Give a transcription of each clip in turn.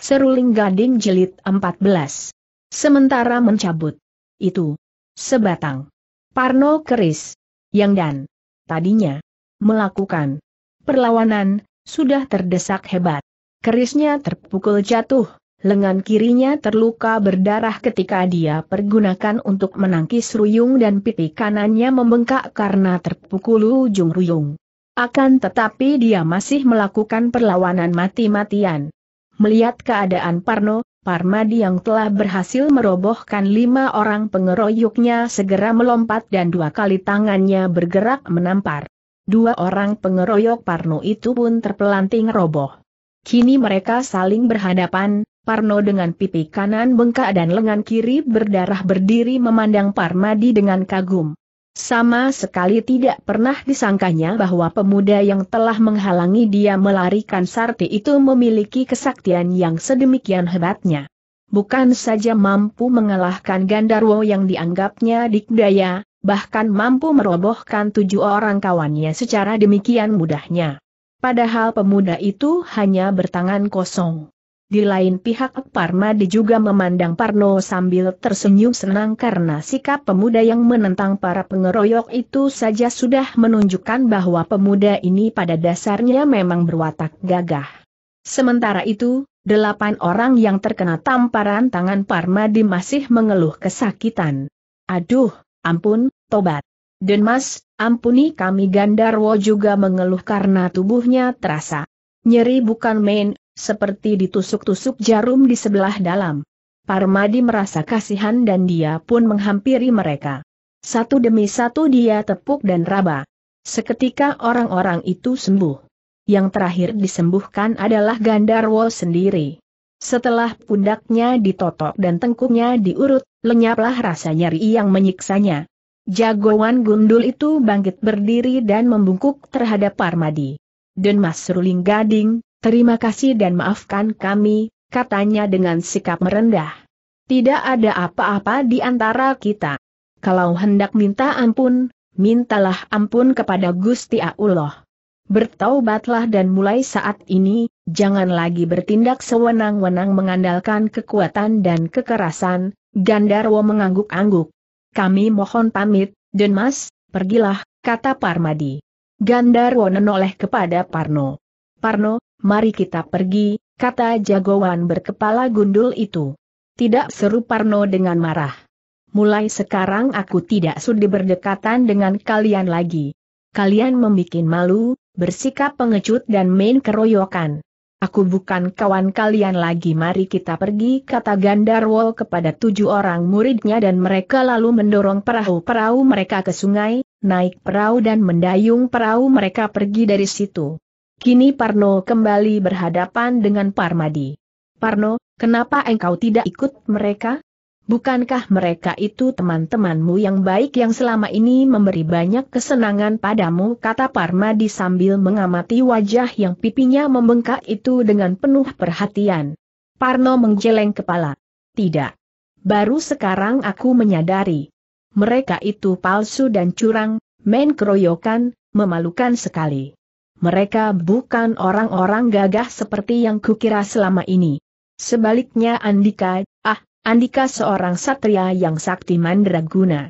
Seruling Gading Jelit 14. Sementara mencabut. Itu. Sebatang. Parno keris. Yang dan. Tadinya. Melakukan. Perlawanan, sudah terdesak hebat. Kerisnya terpukul jatuh, lengan kirinya terluka berdarah ketika dia pergunakan untuk menangkis ruyung dan pipi kanannya membengkak karena terpukul ujung ruyung. Akan tetapi dia masih melakukan perlawanan mati-matian. Melihat keadaan Parno, Parmadi yang telah berhasil merobohkan lima orang pengeroyoknya segera melompat dan dua kali tangannya bergerak menampar. Dua orang pengeroyok Parno itu pun terpelanting roboh. Kini mereka saling berhadapan, Parno dengan pipi kanan bengkak dan lengan kiri berdarah berdiri memandang Parmadi dengan kagum. Sama sekali tidak pernah disangkanya bahwa pemuda yang telah menghalangi dia melarikan Sarti itu memiliki kesaktian yang sedemikian hebatnya. Bukan saja mampu mengalahkan Gandarwo yang dianggapnya dikdaya, bahkan mampu merobohkan tujuh orang kawannya secara demikian mudahnya. Padahal pemuda itu hanya bertangan kosong. Di lain pihak Parmadi juga memandang Parno sambil tersenyum senang karena sikap pemuda yang menentang para pengeroyok itu saja sudah menunjukkan bahwa pemuda ini pada dasarnya memang berwatak gagah. Sementara itu, delapan orang yang terkena tamparan tangan Parmadi masih mengeluh kesakitan. Aduh, ampun, tobat. Dan Mas, ampuni kami Gandarwo juga mengeluh karena tubuhnya terasa. Nyeri bukan main, seperti ditusuk-tusuk jarum di sebelah dalam. Parmadi merasa kasihan dan dia pun menghampiri mereka. Satu demi satu dia tepuk dan raba. Seketika orang-orang itu sembuh. Yang terakhir disembuhkan adalah Gandarwo sendiri. Setelah pundaknya ditotok dan tengkuknya diurut, lenyaplah rasa nyeri yang menyiksanya. Jagoan gundul itu bangkit berdiri dan membungkuk terhadap Parmadi. Dan Mas Ruling Gading, Terima kasih dan maafkan kami, katanya dengan sikap merendah. Tidak ada apa-apa di antara kita. Kalau hendak minta ampun, mintalah ampun kepada Gusti Allah. Bertaubatlah dan mulai saat ini, jangan lagi bertindak sewenang-wenang mengandalkan kekuatan dan kekerasan, Gandarwo mengangguk-angguk. Kami mohon pamit, Mas, pergilah, kata Parmadi. Gandarwo menoleh kepada Parno. Parno, mari kita pergi, kata jagoan berkepala gundul itu. Tidak seru Parno dengan marah. Mulai sekarang aku tidak sudi berdekatan dengan kalian lagi. Kalian membuat malu, bersikap pengecut dan main keroyokan. Aku bukan kawan kalian lagi mari kita pergi kata Gandarwo kepada tujuh orang muridnya dan mereka lalu mendorong perahu-perahu mereka ke sungai, naik perahu dan mendayung perahu mereka pergi dari situ. Kini Parno kembali berhadapan dengan Parmadi. Parno, kenapa engkau tidak ikut mereka? Bukankah mereka itu teman-temanmu yang baik yang selama ini memberi banyak kesenangan padamu? Kata Parmadi sambil mengamati wajah yang pipinya membengkak itu dengan penuh perhatian. Parno menggeleng kepala. Tidak. Baru sekarang aku menyadari. Mereka itu palsu dan curang, main keroyokan, memalukan sekali mereka bukan orang-orang gagah seperti yang kukira selama ini. Sebaliknya Andika, ah, Andika seorang satria yang sakti mandraguna.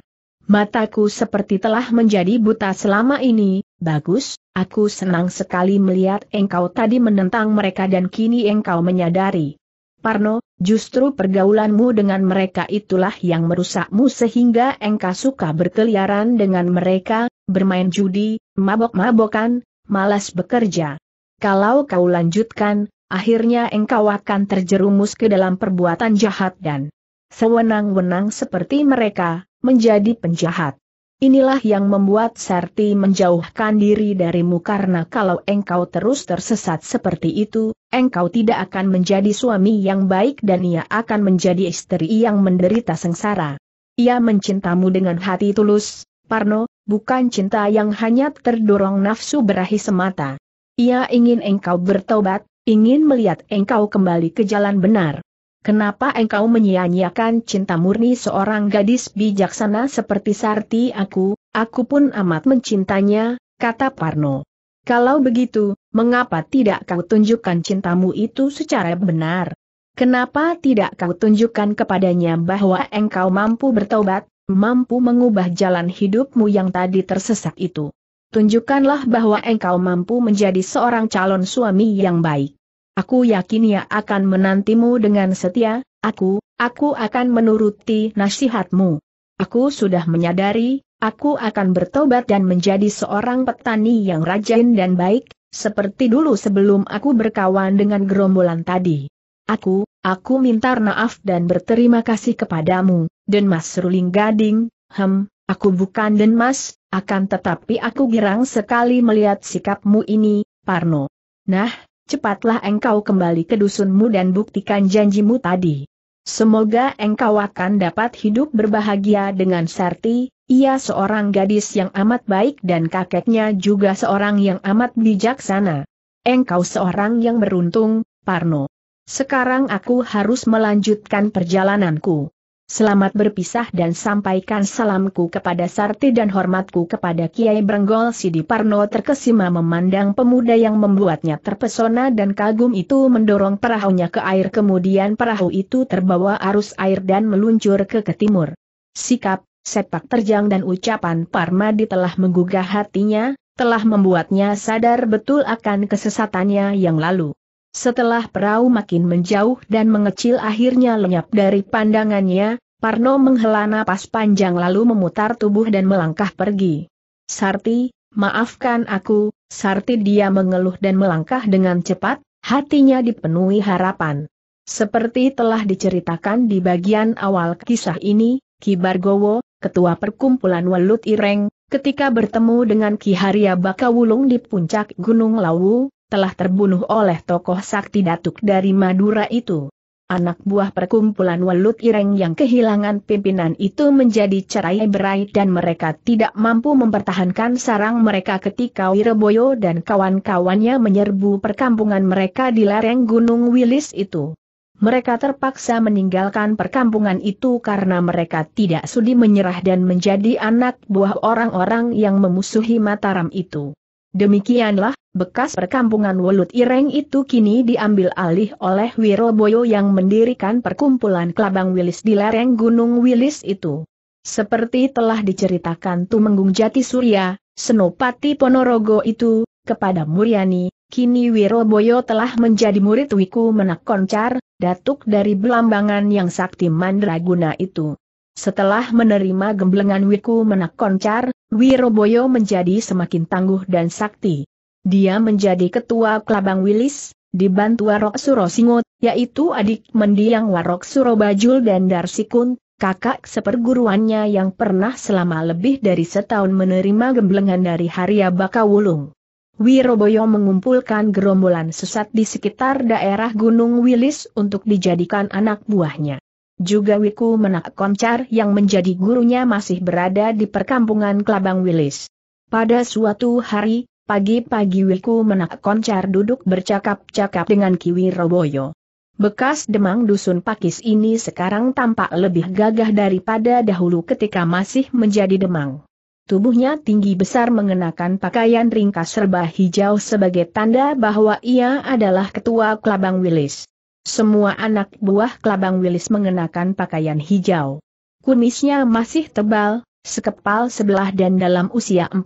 Mataku seperti telah menjadi buta selama ini, bagus, aku senang sekali melihat engkau tadi menentang mereka dan kini engkau menyadari. Parno, justru pergaulanmu dengan mereka itulah yang merusakmu sehingga engkau suka berkeliaran dengan mereka, bermain judi, mabok-mabokan, malas bekerja. Kalau kau lanjutkan, akhirnya engkau akan terjerumus ke dalam perbuatan jahat dan sewenang-wenang seperti mereka, menjadi penjahat. Inilah yang membuat Sarti menjauhkan diri darimu karena kalau engkau terus tersesat seperti itu, engkau tidak akan menjadi suami yang baik dan ia akan menjadi istri yang menderita sengsara. Ia mencintamu dengan hati tulus, Parno, bukan cinta yang hanya terdorong nafsu berahi semata. Ia ingin engkau bertobat, ingin melihat engkau kembali ke jalan benar. Kenapa engkau menyia-nyiakan cinta murni seorang gadis bijaksana seperti Sarti aku, aku pun amat mencintanya, kata Parno. Kalau begitu, mengapa tidak kau tunjukkan cintamu itu secara benar? Kenapa tidak kau tunjukkan kepadanya bahwa engkau mampu bertobat, mampu mengubah jalan hidupmu yang tadi tersesat itu. Tunjukkanlah bahwa engkau mampu menjadi seorang calon suami yang baik. Aku yakin ia akan menantimu dengan setia, aku, aku akan menuruti nasihatmu. Aku sudah menyadari, aku akan bertobat dan menjadi seorang petani yang rajin dan baik, seperti dulu sebelum aku berkawan dengan gerombolan tadi. Aku, aku minta maaf dan berterima kasih kepadamu, Denmas Ruling Gading, hem, aku bukan Denmas, akan tetapi aku girang sekali melihat sikapmu ini, Parno. Nah, cepatlah engkau kembali ke dusunmu dan buktikan janjimu tadi. Semoga engkau akan dapat hidup berbahagia dengan Sarti, ia seorang gadis yang amat baik dan kakeknya juga seorang yang amat bijaksana. Engkau seorang yang beruntung, Parno. Sekarang aku harus melanjutkan perjalananku selamat berpisah dan sampaikan salamku kepada Sarti dan hormatku kepada Kiai Brenggol Sidi Parno terkesima memandang pemuda yang membuatnya terpesona dan kagum itu mendorong perahunya ke air kemudian perahu itu terbawa arus air dan meluncur ke ke timur. Sikap, sepak terjang dan ucapan Parmadi telah menggugah hatinya, telah membuatnya sadar betul akan kesesatannya yang lalu. Setelah perahu makin menjauh dan mengecil akhirnya lenyap dari pandangannya, Parno menghela napas panjang lalu memutar tubuh dan melangkah pergi. Sarti, maafkan aku, Sarti dia mengeluh dan melangkah dengan cepat, hatinya dipenuhi harapan. Seperti telah diceritakan di bagian awal kisah ini, Ki Bargowo, ketua perkumpulan Welut Ireng, ketika bertemu dengan Ki Haria Bakawulung di puncak Gunung Lawu, telah terbunuh oleh tokoh sakti datuk dari Madura itu. Anak buah perkumpulan walut Ireng yang kehilangan pimpinan itu menjadi cerai berai dan mereka tidak mampu mempertahankan sarang mereka ketika Wireboyo dan kawan-kawannya menyerbu perkampungan mereka di lereng Gunung Wilis itu. Mereka terpaksa meninggalkan perkampungan itu karena mereka tidak sudi menyerah dan menjadi anak buah orang-orang yang memusuhi Mataram itu. Demikianlah, Bekas perkampungan Welut Ireng itu kini diambil alih oleh Wiroboyo yang mendirikan perkumpulan Kelabang Wilis di lereng Gunung Wilis itu. Seperti telah diceritakan Tumenggung Jati Surya, Senopati Ponorogo itu, kepada Muryani, kini Wiroboyo telah menjadi murid Wiku Menak Koncar, datuk dari Belambangan yang sakti Mandraguna itu. Setelah menerima gemblengan Wiku Menak Koncar, Wiroboyo menjadi semakin tangguh dan sakti. Dia menjadi ketua Kelabang Wilis, dibantu Warok Singut, yaitu adik mendiang Warok Suro Bajul dan Darsikun, kakak seperguruannya yang pernah selama lebih dari setahun menerima gemblengan dari Haria Bakawulung. Wiroboyo mengumpulkan gerombolan sesat di sekitar daerah Gunung Wilis untuk dijadikan anak buahnya. Juga Wiku Menak Koncar yang menjadi gurunya masih berada di perkampungan Kelabang Wilis. Pada suatu hari, Pagi-pagi Wiku menak koncar duduk bercakap-cakap dengan Kiwi Roboyo. Bekas demang dusun Pakis ini sekarang tampak lebih gagah daripada dahulu ketika masih menjadi demang. Tubuhnya tinggi besar mengenakan pakaian ringkas serba hijau sebagai tanda bahwa ia adalah ketua Kelabang Wilis. Semua anak buah Kelabang Wilis mengenakan pakaian hijau. Kumisnya masih tebal, Sekepal sebelah dan dalam usia 45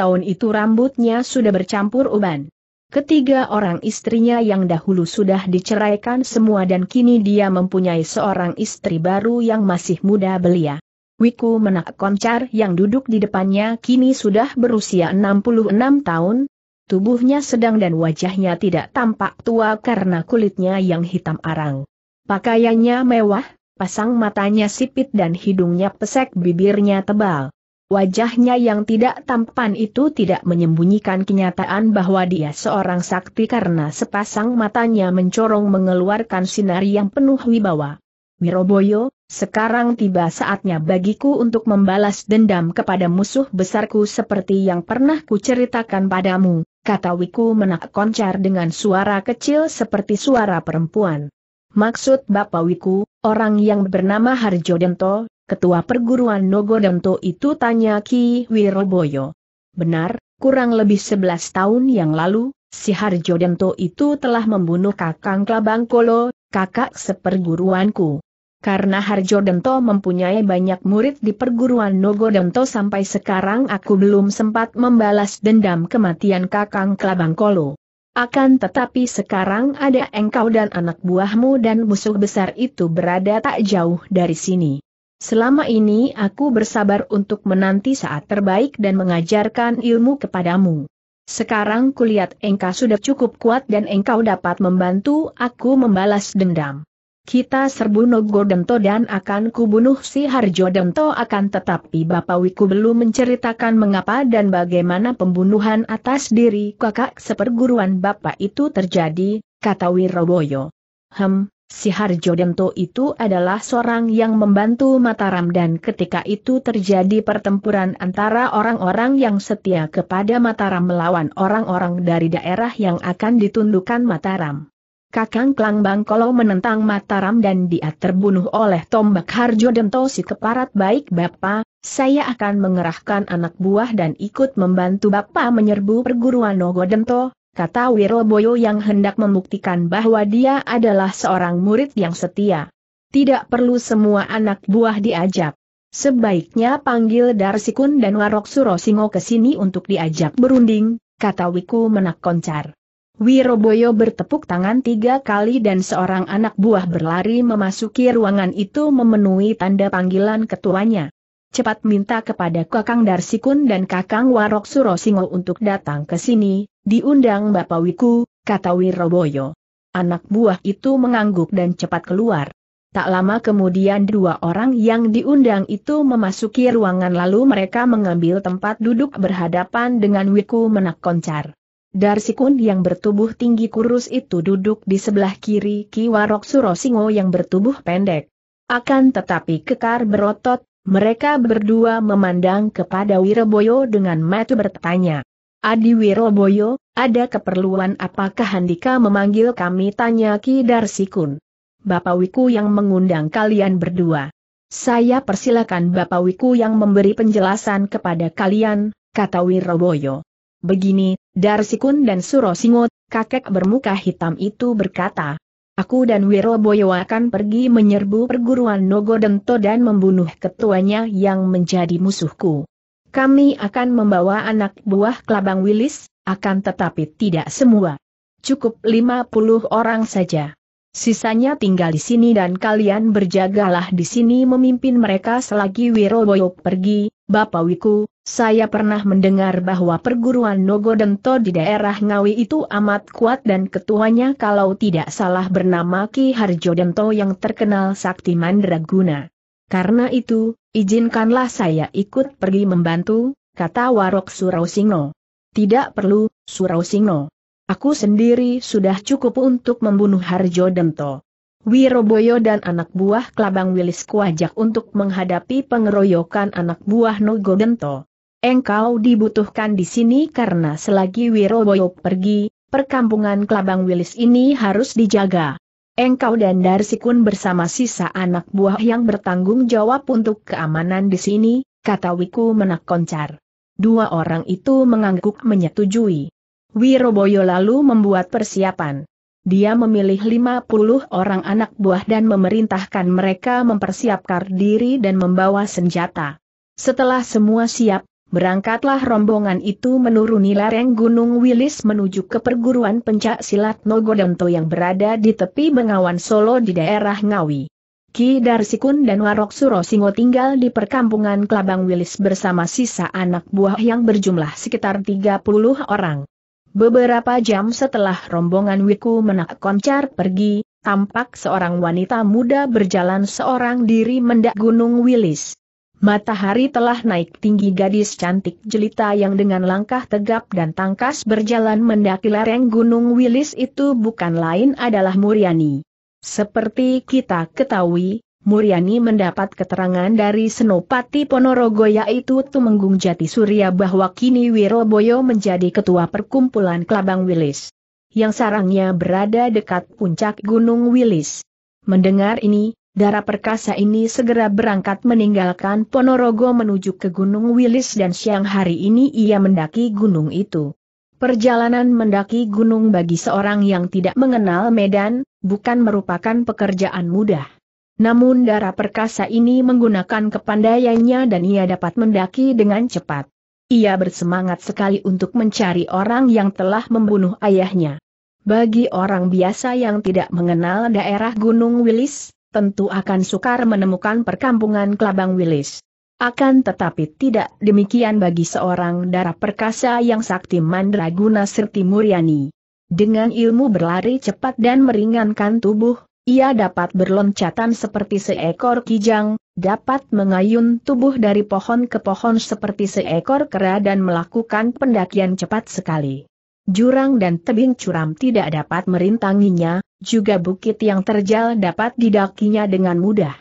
tahun itu rambutnya sudah bercampur uban. Ketiga orang istrinya yang dahulu sudah diceraikan semua dan kini dia mempunyai seorang istri baru yang masih muda belia. Wiku menak koncar yang duduk di depannya kini sudah berusia 66 tahun, tubuhnya sedang dan wajahnya tidak tampak tua karena kulitnya yang hitam arang. Pakaiannya mewah, pasang matanya sipit dan hidungnya pesek bibirnya tebal. Wajahnya yang tidak tampan itu tidak menyembunyikan kenyataan bahwa dia seorang sakti karena sepasang matanya mencorong mengeluarkan sinar yang penuh wibawa. Miroboyo, sekarang tiba saatnya bagiku untuk membalas dendam kepada musuh besarku seperti yang pernah kuceritakan padamu, kata Wiku menak koncar dengan suara kecil seperti suara perempuan. Maksud Bapak Wiku, Orang yang bernama Harjo Dento, ketua perguruan Nogodento itu tanya Ki Wiroboyo. Benar, kurang lebih 11 tahun yang lalu, si Harjo Dento itu telah membunuh kakang Klabangkolo, kakak seperguruanku. Karena Harjo Dento mempunyai banyak murid di perguruan Nogodento sampai sekarang aku belum sempat membalas dendam kematian kakang Klabangkolo. Akan tetapi sekarang ada engkau dan anak buahmu dan musuh besar itu berada tak jauh dari sini. Selama ini aku bersabar untuk menanti saat terbaik dan mengajarkan ilmu kepadamu. Sekarang kulihat engkau sudah cukup kuat dan engkau dapat membantu aku membalas dendam. Kita serbu Nogo dan akan kubunuh si Harjo Dento akan tetapi Bapak Wiku belum menceritakan mengapa dan bagaimana pembunuhan atas diri kakak seperguruan Bapak itu terjadi, kata Wiroboyo. Hem, si Harjo Dento itu adalah seorang yang membantu Mataram dan ketika itu terjadi pertempuran antara orang-orang yang setia kepada Mataram melawan orang-orang dari daerah yang akan ditundukkan Mataram. Kakang Klang Bangkolo menentang Mataram dan dia terbunuh oleh tombak Harjo Dento si keparat baik Bapak, saya akan mengerahkan anak buah dan ikut membantu Bapak menyerbu perguruan Nogo Dento, kata Wiroboyo yang hendak membuktikan bahwa dia adalah seorang murid yang setia. Tidak perlu semua anak buah diajak. Sebaiknya panggil Darsikun dan Warok Surosingo ke sini untuk diajak berunding, kata Wiku Menak Koncar. Wiroboyo bertepuk tangan tiga kali dan seorang anak buah berlari memasuki ruangan itu memenuhi tanda panggilan ketuanya. Cepat minta kepada Kakang Darsikun dan Kakang Warok Surosingo untuk datang ke sini, diundang Bapak Wiku, kata Wiroboyo. Anak buah itu mengangguk dan cepat keluar. Tak lama kemudian dua orang yang diundang itu memasuki ruangan lalu mereka mengambil tempat duduk berhadapan dengan Wiku Menak Koncar. Darsikun yang bertubuh tinggi kurus itu duduk di sebelah kiri Kiwarok Surosingo yang bertubuh pendek. Akan tetapi kekar berotot, mereka berdua memandang kepada Wiroboyo dengan mata bertanya. Adi Wiroboyo, ada keperluan apakah Handika memanggil kami tanya Ki Darsikun. Bapak Wiku yang mengundang kalian berdua. Saya persilakan Bapak Wiku yang memberi penjelasan kepada kalian, kata Wiroboyo. Begini, Darsikun dan Surosingot, kakek bermuka hitam itu berkata. Aku dan Wiroboyo akan pergi menyerbu perguruan Nogodento dan membunuh ketuanya yang menjadi musuhku. Kami akan membawa anak buah Kelabang Wilis, akan tetapi tidak semua. Cukup 50 orang saja. Sisanya tinggal di sini dan kalian berjagalah di sini memimpin mereka selagi Wiroboyo pergi, Bapak Wiku, saya pernah mendengar bahwa perguruan Nogodento di daerah Ngawi itu amat kuat dan ketuanya kalau tidak salah bernama Ki Harjo Dento yang terkenal sakti mandraguna. Karena itu, izinkanlah saya ikut pergi membantu, kata Warok Surausingno. Tidak perlu, Surausingno. Aku sendiri sudah cukup untuk membunuh Harjo Dento. Wiroboyo dan anak buah Kelabang Wilis kuajak untuk menghadapi pengeroyokan anak buah Nogodento. Engkau dibutuhkan di sini karena selagi Wiroboyo pergi, perkampungan Kelabang Wilis ini harus dijaga. Engkau dan Darsikun bersama sisa anak buah yang bertanggung jawab untuk keamanan di sini, kata Wiku menak Dua orang itu mengangguk menyetujui. Wiroboyo lalu membuat persiapan. Dia memilih 50 orang anak buah dan memerintahkan mereka mempersiapkan diri dan membawa senjata. Setelah semua siap, Berangkatlah rombongan itu menuruni lereng Gunung Wilis menuju ke perguruan pencak silat Nogodonto yang berada di tepi Bengawan Solo di daerah Ngawi. Ki Darsikun dan Warok Surosingo tinggal di perkampungan Kelabang Wilis bersama sisa anak buah yang berjumlah sekitar 30 orang. Beberapa jam setelah rombongan Wiku menak koncar pergi, tampak seorang wanita muda berjalan seorang diri mendak Gunung Wilis. Matahari telah naik tinggi gadis cantik jelita yang dengan langkah tegap dan tangkas berjalan mendaki lereng Gunung Wilis itu bukan lain adalah Muriani. Seperti kita ketahui, Muriani mendapat keterangan dari Senopati Ponorogo yaitu Tumenggung Jati Surya bahwa kini Wiroboyo menjadi ketua perkumpulan Kelabang Wilis. Yang sarangnya berada dekat puncak Gunung Wilis. Mendengar ini, Darah perkasa ini segera berangkat meninggalkan Ponorogo menuju ke Gunung Wilis dan siang hari ini ia mendaki gunung itu. Perjalanan mendaki gunung bagi seorang yang tidak mengenal medan, bukan merupakan pekerjaan mudah. Namun darah Perkasa ini menggunakan kepandaiannya dan ia dapat mendaki dengan cepat. Ia bersemangat sekali untuk mencari orang yang telah membunuh ayahnya. Bagi orang biasa yang tidak mengenal daerah Gunung Wilis, tentu akan sukar menemukan perkampungan Kelabang Wilis. Akan tetapi tidak demikian bagi seorang darah perkasa yang sakti mandraguna serti Muryani. Dengan ilmu berlari cepat dan meringankan tubuh, ia dapat berloncatan seperti seekor kijang, dapat mengayun tubuh dari pohon ke pohon seperti seekor kera dan melakukan pendakian cepat sekali. Jurang dan tebing curam tidak dapat merintanginya, juga bukit yang terjal dapat didakinya dengan mudah.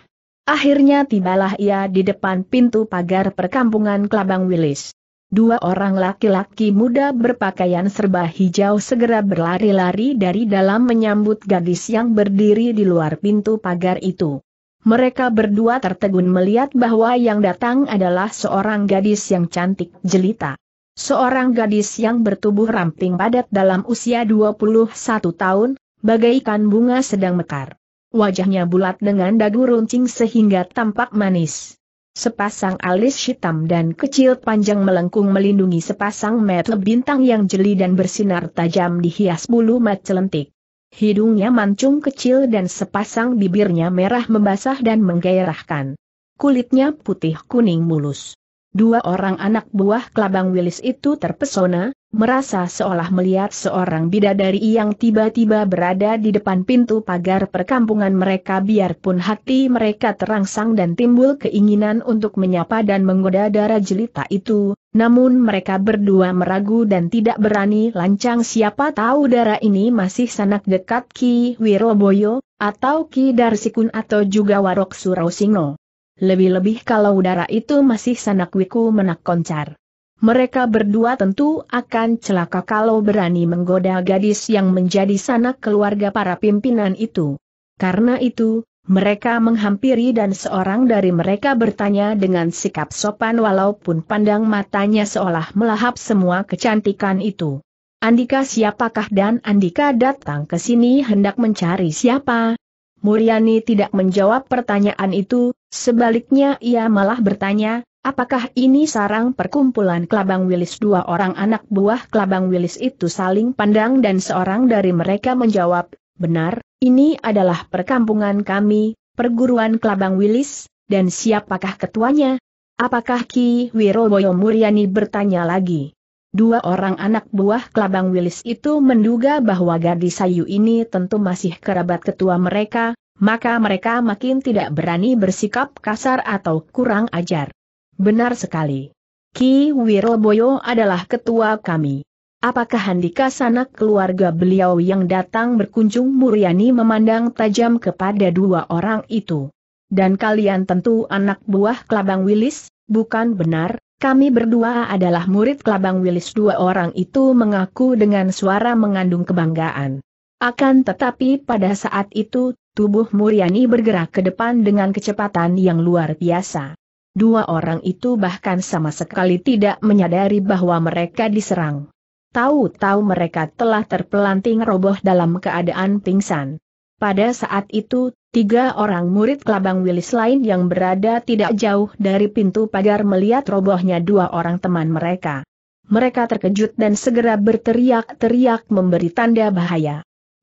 Akhirnya tibalah ia di depan pintu pagar perkampungan Kelabang Wilis. Dua orang laki-laki muda berpakaian serba hijau segera berlari-lari dari dalam menyambut gadis yang berdiri di luar pintu pagar itu. Mereka berdua tertegun melihat bahwa yang datang adalah seorang gadis yang cantik jelita. Seorang gadis yang bertubuh ramping padat dalam usia 21 tahun, bagaikan bunga sedang mekar. Wajahnya bulat dengan dagu runcing sehingga tampak manis. Sepasang alis hitam dan kecil panjang melengkung melindungi sepasang mata bintang yang jeli dan bersinar tajam dihias bulu mat celentik. Hidungnya mancung kecil dan sepasang bibirnya merah membasah dan menggairahkan. Kulitnya putih kuning mulus. Dua orang anak buah kelabang Willis itu terpesona, merasa seolah melihat seorang bidadari yang tiba-tiba berada di depan pintu pagar perkampungan mereka biarpun hati mereka terangsang dan timbul keinginan untuk menyapa dan menggoda darah jelita itu, namun mereka berdua meragu dan tidak berani lancang siapa tahu darah ini masih sanak dekat Ki Wiroboyo, atau Ki Darsikun atau juga Warok Singo lebih-lebih kalau udara itu masih sanak wiku menak koncar. Mereka berdua tentu akan celaka kalau berani menggoda gadis yang menjadi sanak keluarga para pimpinan itu. Karena itu, mereka menghampiri dan seorang dari mereka bertanya dengan sikap sopan walaupun pandang matanya seolah melahap semua kecantikan itu. Andika siapakah dan Andika datang ke sini hendak mencari siapa? Muriani tidak menjawab pertanyaan itu, Sebaliknya ia malah bertanya, apakah ini sarang perkumpulan Kelabang Wilis dua orang anak buah Kelabang Wilis itu saling pandang dan seorang dari mereka menjawab, benar, ini adalah perkampungan kami, perguruan Kelabang Wilis, dan siapakah ketuanya? Apakah Ki Wiroboyo Muryani bertanya lagi? Dua orang anak buah Kelabang Wilis itu menduga bahwa gadis sayu ini tentu masih kerabat ketua mereka, maka mereka makin tidak berani bersikap kasar atau kurang ajar. Benar sekali. Ki Wiroboyo adalah ketua kami. Apakah Handika sanak keluarga beliau yang datang berkunjung Muriani memandang tajam kepada dua orang itu? Dan kalian tentu anak buah Kelabang Wilis, bukan benar, kami berdua adalah murid Kelabang Wilis dua orang itu mengaku dengan suara mengandung kebanggaan. Akan tetapi pada saat itu, tubuh Muriani bergerak ke depan dengan kecepatan yang luar biasa. Dua orang itu bahkan sama sekali tidak menyadari bahwa mereka diserang. Tahu-tahu mereka telah terpelanting roboh dalam keadaan pingsan. Pada saat itu, tiga orang murid Kelabang Wilis lain yang berada tidak jauh dari pintu pagar melihat robohnya dua orang teman mereka. Mereka terkejut dan segera berteriak-teriak memberi tanda bahaya.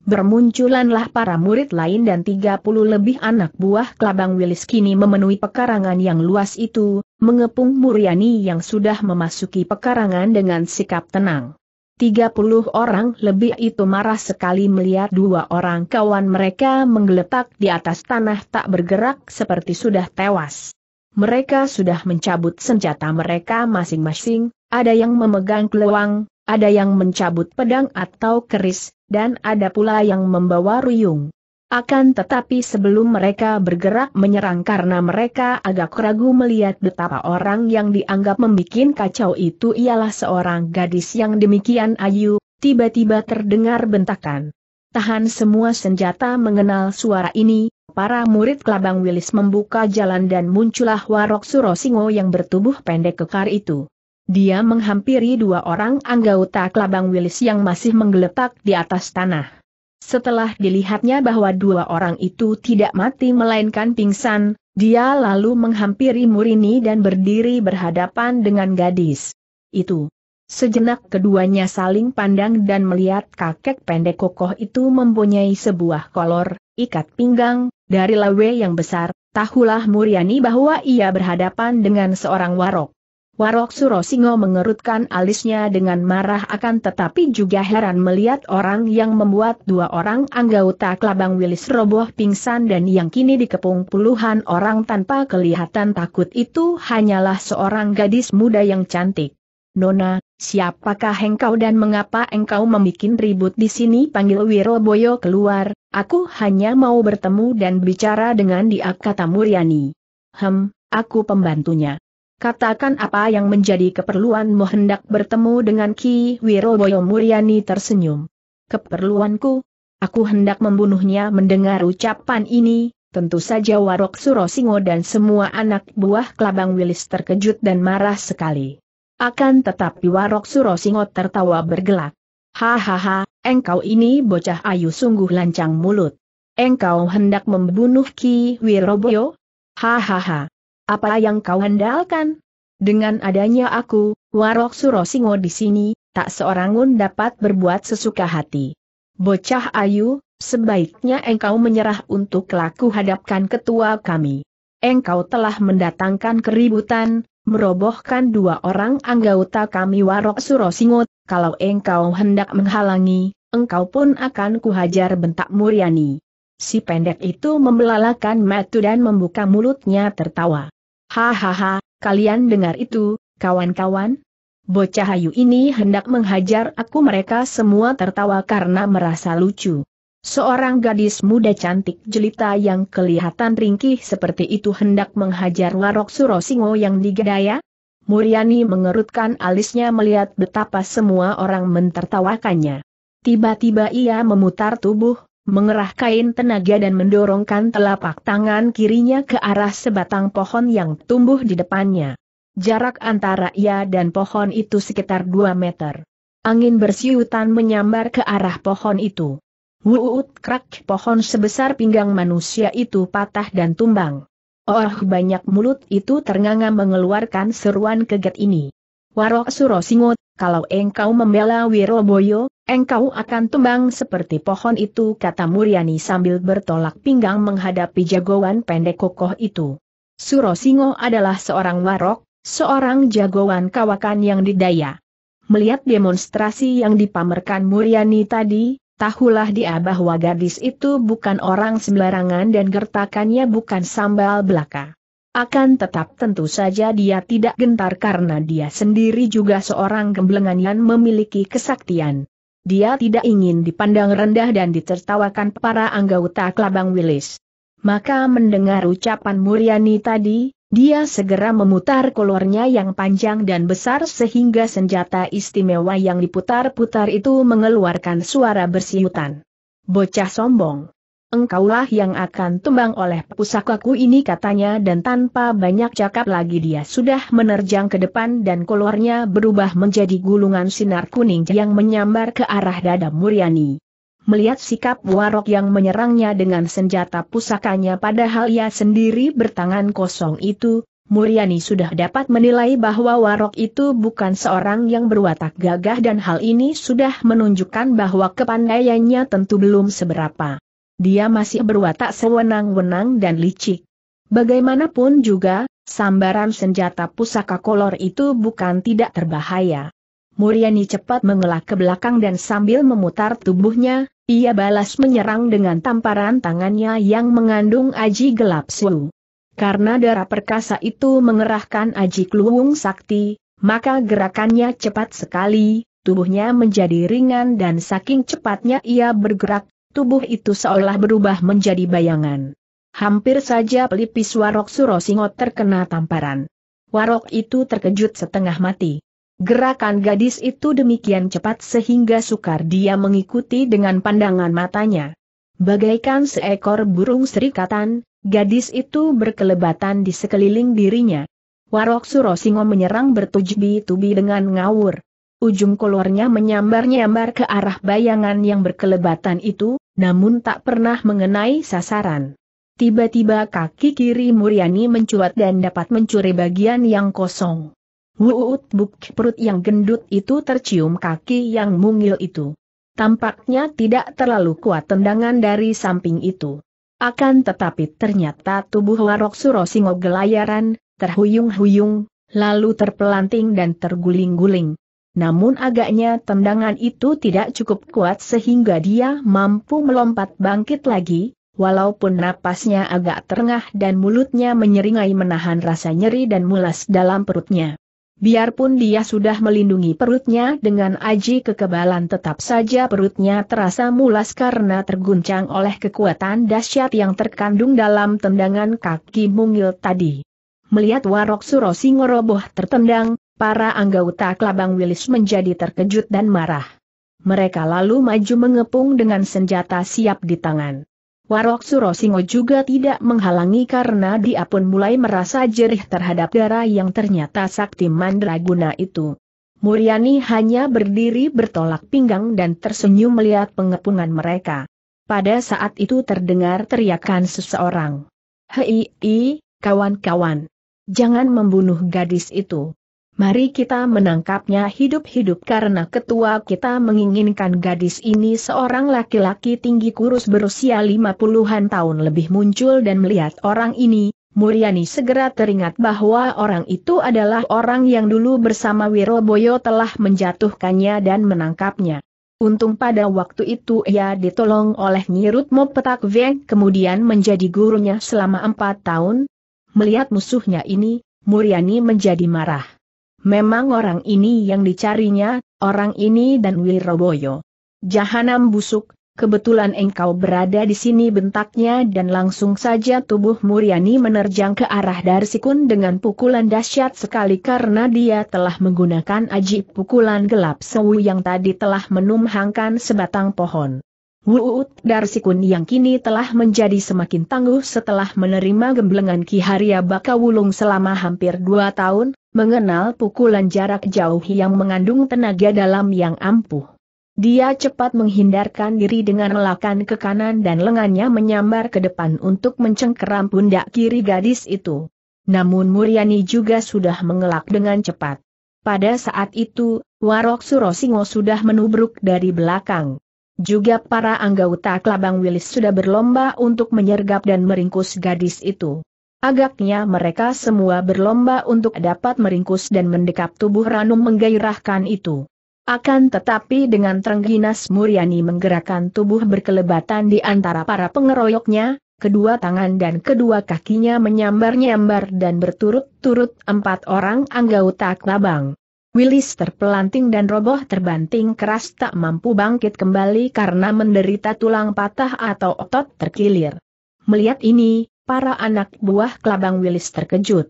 Bermunculanlah para murid lain dan 30 lebih anak buah Kelabang Wilis kini memenuhi pekarangan yang luas itu, mengepung Muriani yang sudah memasuki pekarangan dengan sikap tenang. 30 orang lebih itu marah sekali melihat dua orang kawan mereka menggeletak di atas tanah tak bergerak seperti sudah tewas. Mereka sudah mencabut senjata mereka masing-masing, ada yang memegang keluang ada yang mencabut pedang atau keris, dan ada pula yang membawa ruyung. Akan tetapi sebelum mereka bergerak menyerang karena mereka agak ragu melihat betapa orang yang dianggap membuat kacau itu ialah seorang gadis yang demikian ayu, tiba-tiba terdengar bentakan. Tahan semua senjata mengenal suara ini, para murid Kelabang Wilis membuka jalan dan muncullah Warok Surosingo yang bertubuh pendek kekar itu. Dia menghampiri dua orang anggota Kelabang Wilis yang masih menggeletak di atas tanah. Setelah dilihatnya bahwa dua orang itu tidak mati melainkan pingsan, dia lalu menghampiri Murini dan berdiri berhadapan dengan gadis. Itu. Sejenak keduanya saling pandang dan melihat kakek pendek kokoh itu mempunyai sebuah kolor, ikat pinggang, dari lawe yang besar, tahulah Muriani bahwa ia berhadapan dengan seorang warok. Warok Surosingo mengerutkan alisnya dengan marah akan tetapi juga heran melihat orang yang membuat dua orang anggota Kelabang Wilis roboh pingsan dan yang kini dikepung puluhan orang tanpa kelihatan takut itu hanyalah seorang gadis muda yang cantik. Nona, siapakah engkau dan mengapa engkau membuat ribut di sini? Panggil Wiroboyo keluar, aku hanya mau bertemu dan bicara dengan dia kata Muryani. Hem, aku pembantunya. Katakan apa yang menjadi keperluanmu hendak bertemu dengan Ki Wiroboyo Muryani tersenyum. Keperluanku? Aku hendak membunuhnya mendengar ucapan ini, tentu saja Warok Surosingo dan semua anak buah Kelabang Wilis terkejut dan marah sekali. Akan tetapi Warok Surosingo tertawa bergelak. Hahaha, engkau ini bocah ayu sungguh lancang mulut. Engkau hendak membunuh Ki Wiroboyo? Hahaha. Apa yang kau handalkan? Dengan adanya aku, Warok Surosingo di sini, tak seorang pun dapat berbuat sesuka hati. Bocah Ayu, sebaiknya engkau menyerah untuk laku hadapkan ketua kami. Engkau telah mendatangkan keributan, merobohkan dua orang anggota kami Warok Surosingo, kalau engkau hendak menghalangi, engkau pun akan kuhajar bentak Muriani. Si pendek itu membelalakan matu dan membuka mulutnya tertawa. Hahaha, kalian dengar itu, kawan-kawan? Bocah Hayu ini hendak menghajar aku mereka semua tertawa karena merasa lucu. Seorang gadis muda cantik jelita yang kelihatan ringkih seperti itu hendak menghajar Warok Surosingo yang digedaya? Muriani mengerutkan alisnya melihat betapa semua orang mentertawakannya. Tiba-tiba ia memutar tubuh, mengerah kain tenaga dan mendorongkan telapak tangan kirinya ke arah sebatang pohon yang tumbuh di depannya. Jarak antara ia dan pohon itu sekitar 2 meter. Angin bersiutan menyambar ke arah pohon itu. Wuut krak pohon sebesar pinggang manusia itu patah dan tumbang. Oh banyak mulut itu ternganga mengeluarkan seruan keget ini. Warok Suro singut, kalau engkau membela Wiroboyo, Engkau akan tumbang seperti pohon itu kata Muryani sambil bertolak pinggang menghadapi jagoan pendek kokoh itu. Surosingo adalah seorang warok, seorang jagoan kawakan yang didaya. Melihat demonstrasi yang dipamerkan Muryani tadi, tahulah dia bahwa gadis itu bukan orang sembarangan dan gertakannya bukan sambal belaka. Akan tetap tentu saja dia tidak gentar karena dia sendiri juga seorang gemblengan yang memiliki kesaktian. Dia tidak ingin dipandang rendah dan ditertawakan para anggota Kelabang Wilis. Maka mendengar ucapan Muriani tadi, dia segera memutar kolornya yang panjang dan besar sehingga senjata istimewa yang diputar-putar itu mengeluarkan suara bersiutan. Bocah sombong engkaulah yang akan tumbang oleh pusakaku ini katanya dan tanpa banyak cakap lagi dia sudah menerjang ke depan dan keluarnya berubah menjadi gulungan sinar kuning yang menyambar ke arah dada Muryani. Melihat sikap Warok yang menyerangnya dengan senjata pusakanya padahal ia sendiri bertangan kosong itu, Muryani sudah dapat menilai bahwa Warok itu bukan seorang yang berwatak gagah dan hal ini sudah menunjukkan bahwa kepandaiannya tentu belum seberapa dia masih berwatak sewenang-wenang dan licik. Bagaimanapun juga, sambaran senjata pusaka kolor itu bukan tidak terbahaya. Muriani cepat mengelak ke belakang dan sambil memutar tubuhnya, ia balas menyerang dengan tamparan tangannya yang mengandung aji gelap suhu. Karena darah perkasa itu mengerahkan aji keluung sakti, maka gerakannya cepat sekali, tubuhnya menjadi ringan dan saking cepatnya ia bergerak, tubuh itu seolah berubah menjadi bayangan. Hampir saja pelipis warok Surosingo terkena tamparan. Warok itu terkejut setengah mati. Gerakan gadis itu demikian cepat sehingga sukar dia mengikuti dengan pandangan matanya. Bagaikan seekor burung serikatan, gadis itu berkelebatan di sekeliling dirinya. Warok Surosingo menyerang bertubi-tubi dengan ngawur. Ujung kolornya menyambar-nyambar ke arah bayangan yang berkelebatan itu, namun tak pernah mengenai sasaran. Tiba-tiba kaki kiri Muriani mencuat dan dapat mencuri bagian yang kosong. Wuut buk perut yang gendut itu tercium kaki yang mungil itu. Tampaknya tidak terlalu kuat tendangan dari samping itu. Akan tetapi ternyata tubuh Warok Singo gelayaran, terhuyung-huyung, lalu terpelanting dan terguling-guling namun agaknya tendangan itu tidak cukup kuat sehingga dia mampu melompat bangkit lagi, walaupun napasnya agak terengah dan mulutnya menyeringai menahan rasa nyeri dan mulas dalam perutnya. Biarpun dia sudah melindungi perutnya dengan aji kekebalan tetap saja perutnya terasa mulas karena terguncang oleh kekuatan dahsyat yang terkandung dalam tendangan kaki mungil tadi. Melihat Warok Surosingoro ngoroboh tertendang, Para anggota Kelabang Wilis menjadi terkejut dan marah. Mereka lalu maju mengepung dengan senjata siap di tangan. Warok Surosingo juga tidak menghalangi karena dia pun mulai merasa jerih terhadap darah yang ternyata sakti mandraguna itu. Muriani hanya berdiri bertolak pinggang dan tersenyum melihat pengepungan mereka. Pada saat itu terdengar teriakan seseorang. Hei, kawan-kawan. Jangan membunuh gadis itu. Mari kita menangkapnya hidup-hidup karena ketua kita menginginkan gadis ini seorang laki-laki tinggi kurus berusia 50-an tahun lebih muncul dan melihat orang ini, Muriani segera teringat bahwa orang itu adalah orang yang dulu bersama Wiroboyo telah menjatuhkannya dan menangkapnya. Untung pada waktu itu ia ditolong oleh Nyirut Petak Veng kemudian menjadi gurunya selama empat tahun. Melihat musuhnya ini, Muriani menjadi marah. Memang orang ini yang dicarinya, orang ini dan Wiroboyo. Jahanam busuk, kebetulan engkau berada di sini bentaknya dan langsung saja tubuh Muriani menerjang ke arah Darsikun dengan pukulan dahsyat sekali karena dia telah menggunakan ajib pukulan gelap sewu yang tadi telah menumhangkan sebatang pohon. Wuut Darsikun yang kini telah menjadi semakin tangguh setelah menerima gemblengan Ki Haria Wulung selama hampir dua tahun, mengenal pukulan jarak jauh yang mengandung tenaga dalam yang ampuh. Dia cepat menghindarkan diri dengan lelakan ke kanan dan lengannya menyambar ke depan untuk mencengkeram pundak kiri gadis itu. Namun Muriani juga sudah mengelak dengan cepat. Pada saat itu, Warok Surosingo sudah menubruk dari belakang. Juga para anggota Kelabang Wilis sudah berlomba untuk menyergap dan meringkus gadis itu. Agaknya mereka semua berlomba untuk dapat meringkus dan mendekap tubuh Ranum menggairahkan itu. Akan tetapi dengan Trengginas Muriani menggerakkan tubuh berkelebatan di antara para pengeroyoknya, kedua tangan dan kedua kakinya menyambar-nyambar dan berturut-turut empat orang anggota kelabang. Willis terpelanting dan roboh terbanting keras tak mampu bangkit kembali karena menderita tulang patah atau otot terkilir. Melihat ini, para anak buah kelabang Willis terkejut.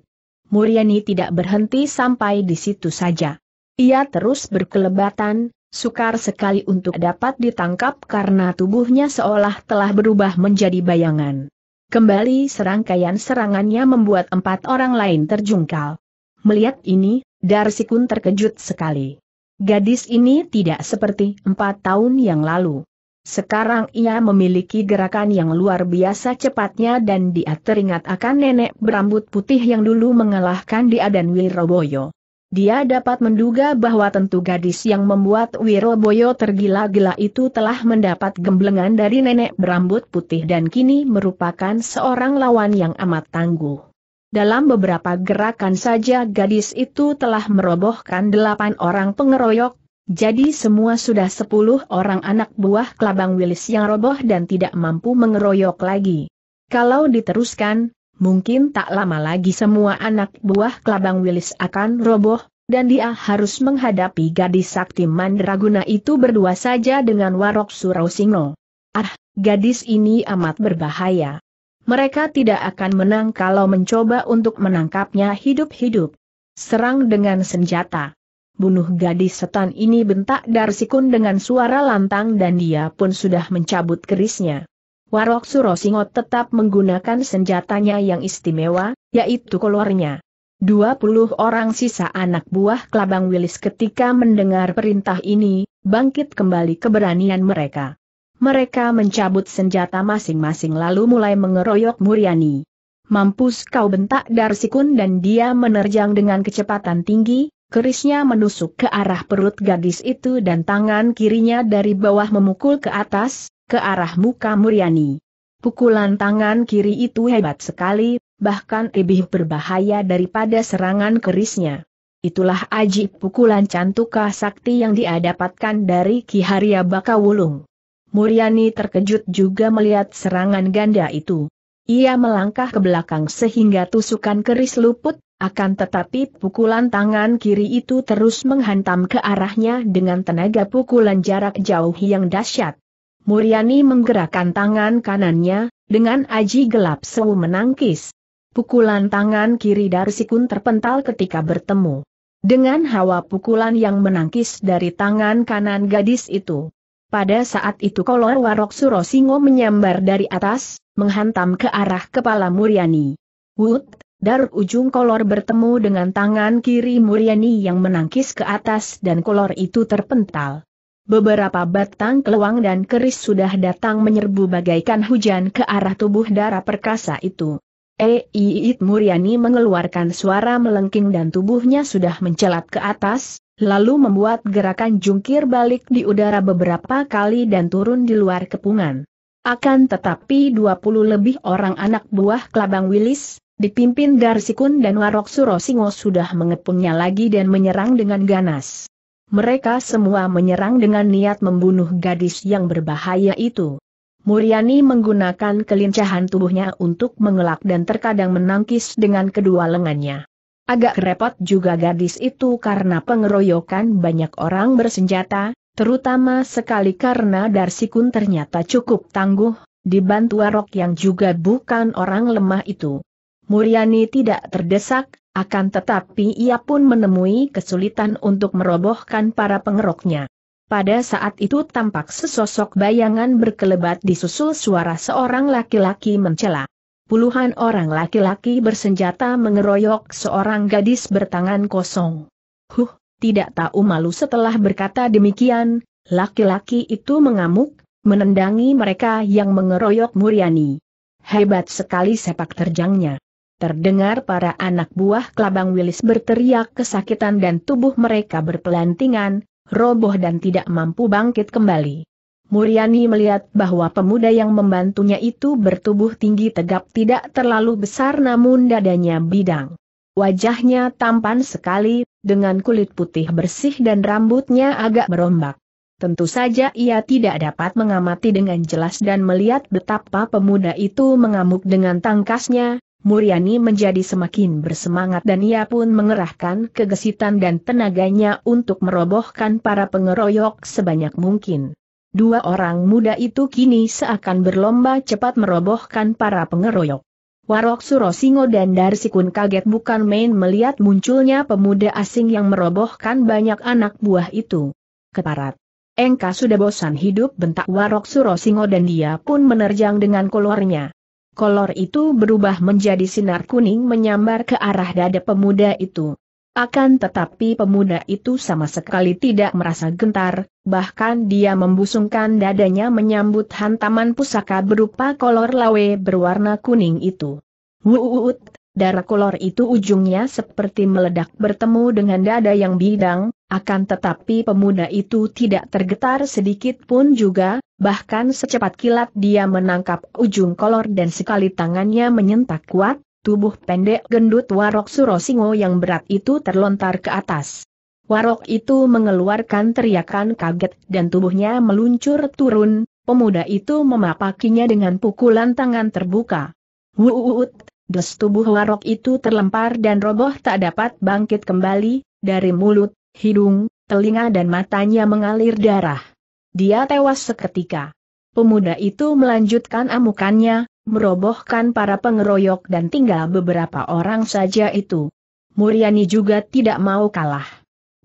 Muriani tidak berhenti sampai di situ saja. Ia terus berkelebatan, sukar sekali untuk dapat ditangkap karena tubuhnya seolah telah berubah menjadi bayangan. Kembali serangkaian serangannya membuat empat orang lain terjungkal. Melihat ini, Darsikun terkejut sekali. Gadis ini tidak seperti empat tahun yang lalu. Sekarang ia memiliki gerakan yang luar biasa cepatnya dan dia teringat akan nenek berambut putih yang dulu mengalahkan dia dan Wiroboyo. Dia dapat menduga bahwa tentu gadis yang membuat Wiroboyo tergila-gila itu telah mendapat gemblengan dari nenek berambut putih dan kini merupakan seorang lawan yang amat tangguh. Dalam beberapa gerakan saja gadis itu telah merobohkan delapan orang pengeroyok, jadi semua sudah sepuluh orang anak buah kelabang Wilis yang roboh dan tidak mampu mengeroyok lagi. Kalau diteruskan, mungkin tak lama lagi semua anak buah kelabang Wilis akan roboh, dan dia harus menghadapi gadis sakti mandraguna itu berdua saja dengan warok surau singo. Ah, gadis ini amat berbahaya. Mereka tidak akan menang kalau mencoba untuk menangkapnya hidup-hidup. Serang dengan senjata. Bunuh gadis setan ini bentak Darsikun dengan suara lantang dan dia pun sudah mencabut kerisnya. Warok Surosingo tetap menggunakan senjatanya yang istimewa, yaitu keluarnya. 20 orang sisa anak buah Kelabang Wilis ketika mendengar perintah ini, bangkit kembali keberanian mereka mereka mencabut senjata masing-masing lalu mulai mengeroyok Muriani. Mampus kau bentak Darsikun dan dia menerjang dengan kecepatan tinggi, kerisnya menusuk ke arah perut gadis itu dan tangan kirinya dari bawah memukul ke atas, ke arah muka Muriani. Pukulan tangan kiri itu hebat sekali, bahkan lebih berbahaya daripada serangan kerisnya. Itulah ajib pukulan cantuka sakti yang diadapatkan dari Ki Haria Bakawulung. Muriani terkejut juga melihat serangan ganda itu. Ia melangkah ke belakang sehingga tusukan keris luput, akan tetapi pukulan tangan kiri itu terus menghantam ke arahnya dengan tenaga pukulan jarak jauh yang dahsyat. Muriani menggerakkan tangan kanannya, dengan aji gelap sewu menangkis. Pukulan tangan kiri dari Sikun terpental ketika bertemu. Dengan hawa pukulan yang menangkis dari tangan kanan gadis itu. Pada saat itu kolor warok Surosingo menyambar dari atas, menghantam ke arah kepala Muriani. Wut, Dar ujung kolor bertemu dengan tangan kiri Muriani yang menangkis ke atas dan kolor itu terpental. Beberapa batang keluang dan keris sudah datang menyerbu bagaikan hujan ke arah tubuh darah perkasa itu. Eiit Muriani mengeluarkan suara melengking dan tubuhnya sudah mencelat ke atas, lalu membuat gerakan jungkir balik di udara beberapa kali dan turun di luar kepungan. Akan tetapi 20 lebih orang anak buah Kelabang Wilis, dipimpin Darsikun dan Warok Surosingo sudah mengepungnya lagi dan menyerang dengan ganas. Mereka semua menyerang dengan niat membunuh gadis yang berbahaya itu. Muriani menggunakan kelincahan tubuhnya untuk mengelak dan terkadang menangkis dengan kedua lengannya. Agak repot juga gadis itu karena pengeroyokan banyak orang bersenjata, terutama sekali karena Darsikun ternyata cukup tangguh, dibantu Arok yang juga bukan orang lemah itu. Muriani tidak terdesak, akan tetapi ia pun menemui kesulitan untuk merobohkan para pengeroknya. Pada saat itu tampak sesosok bayangan berkelebat disusul suara seorang laki-laki mencela puluhan orang laki-laki bersenjata mengeroyok seorang gadis bertangan kosong. Huh, tidak tahu malu setelah berkata demikian, laki-laki itu mengamuk, menendangi mereka yang mengeroyok Muriani. Hebat sekali sepak terjangnya. Terdengar para anak buah kelabang Wilis berteriak kesakitan dan tubuh mereka berpelantingan, roboh dan tidak mampu bangkit kembali. Muriani melihat bahwa pemuda yang membantunya itu bertubuh tinggi tegap tidak terlalu besar namun dadanya bidang. Wajahnya tampan sekali, dengan kulit putih bersih dan rambutnya agak berombak. Tentu saja ia tidak dapat mengamati dengan jelas dan melihat betapa pemuda itu mengamuk dengan tangkasnya, Muriani menjadi semakin bersemangat dan ia pun mengerahkan kegesitan dan tenaganya untuk merobohkan para pengeroyok sebanyak mungkin. Dua orang muda itu kini seakan berlomba cepat merobohkan para pengeroyok. Warok Surosingo dan Darsikun kaget bukan main melihat munculnya pemuda asing yang merobohkan banyak anak buah itu. Keparat. Engka sudah bosan hidup bentak Warok Surosingo dan dia pun menerjang dengan kolornya. Kolor itu berubah menjadi sinar kuning menyambar ke arah dada pemuda itu. Akan tetapi pemuda itu sama sekali tidak merasa gentar, bahkan dia membusungkan dadanya menyambut hantaman pusaka berupa kolor lawe berwarna kuning itu. Wuut, darah kolor itu ujungnya seperti meledak bertemu dengan dada yang bidang, akan tetapi pemuda itu tidak tergetar sedikit pun juga, bahkan secepat kilat dia menangkap ujung kolor dan sekali tangannya menyentak kuat, tubuh pendek gendut Warok Surosingo yang berat itu terlontar ke atas. Warok itu mengeluarkan teriakan kaget dan tubuhnya meluncur turun, pemuda itu memapakinya dengan pukulan tangan terbuka. Wuut, des tubuh Warok itu terlempar dan roboh tak dapat bangkit kembali, dari mulut, hidung, telinga dan matanya mengalir darah. Dia tewas seketika. Pemuda itu melanjutkan amukannya, merobohkan para pengeroyok dan tinggal beberapa orang saja itu. Muriani juga tidak mau kalah.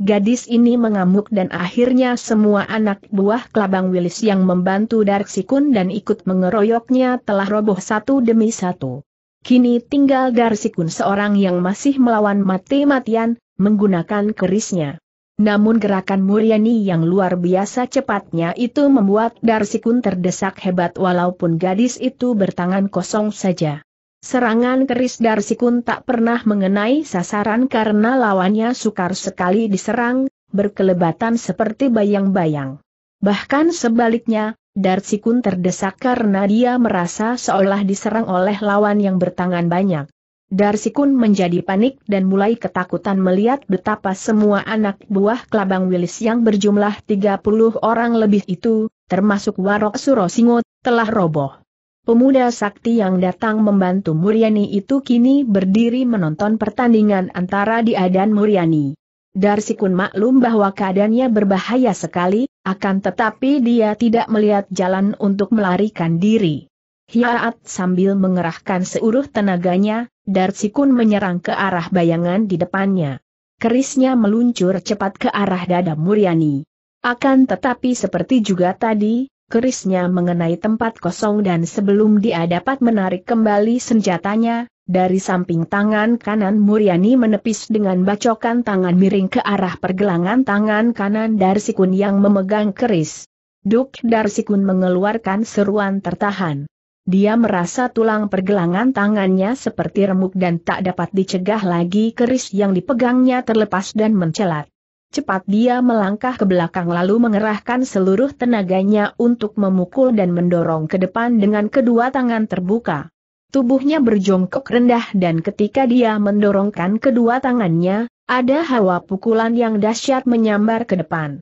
Gadis ini mengamuk dan akhirnya semua anak buah Kelabang Wilis yang membantu Darsikun dan ikut mengeroyoknya telah roboh satu demi satu. Kini tinggal Darsikun seorang yang masih melawan mati-matian, menggunakan kerisnya. Namun gerakan Muryani yang luar biasa cepatnya itu membuat Darsikun terdesak hebat walaupun gadis itu bertangan kosong saja. Serangan keris Darsikun tak pernah mengenai sasaran karena lawannya sukar sekali diserang, berkelebatan seperti bayang-bayang. Bahkan sebaliknya, Darsikun terdesak karena dia merasa seolah diserang oleh lawan yang bertangan banyak. Darsikun menjadi panik dan mulai ketakutan melihat betapa semua anak buah Kelabang Wilis yang berjumlah 30 orang lebih itu, termasuk Warok Surosingo, telah roboh. Pemuda sakti yang datang membantu Muriani itu kini berdiri menonton pertandingan antara dia dan Muryani. Darsikun maklum bahwa keadaannya berbahaya sekali, akan tetapi dia tidak melihat jalan untuk melarikan diri. Hiaat sambil mengerahkan seuruh tenaganya, Darsikun menyerang ke arah bayangan di depannya. Kerisnya meluncur cepat ke arah dada Muryani. Akan tetapi seperti juga tadi, kerisnya mengenai tempat kosong dan sebelum dia dapat menarik kembali senjatanya, dari samping tangan kanan Muryani menepis dengan bacokan tangan miring ke arah pergelangan tangan kanan Darsikun yang memegang keris. Duk Darsikun mengeluarkan seruan tertahan. Dia merasa tulang pergelangan tangannya seperti remuk dan tak dapat dicegah lagi keris yang dipegangnya terlepas dan mencelat. Cepat dia melangkah ke belakang lalu mengerahkan seluruh tenaganya untuk memukul dan mendorong ke depan dengan kedua tangan terbuka. Tubuhnya berjongkok rendah dan ketika dia mendorongkan kedua tangannya, ada hawa pukulan yang dahsyat menyambar ke depan.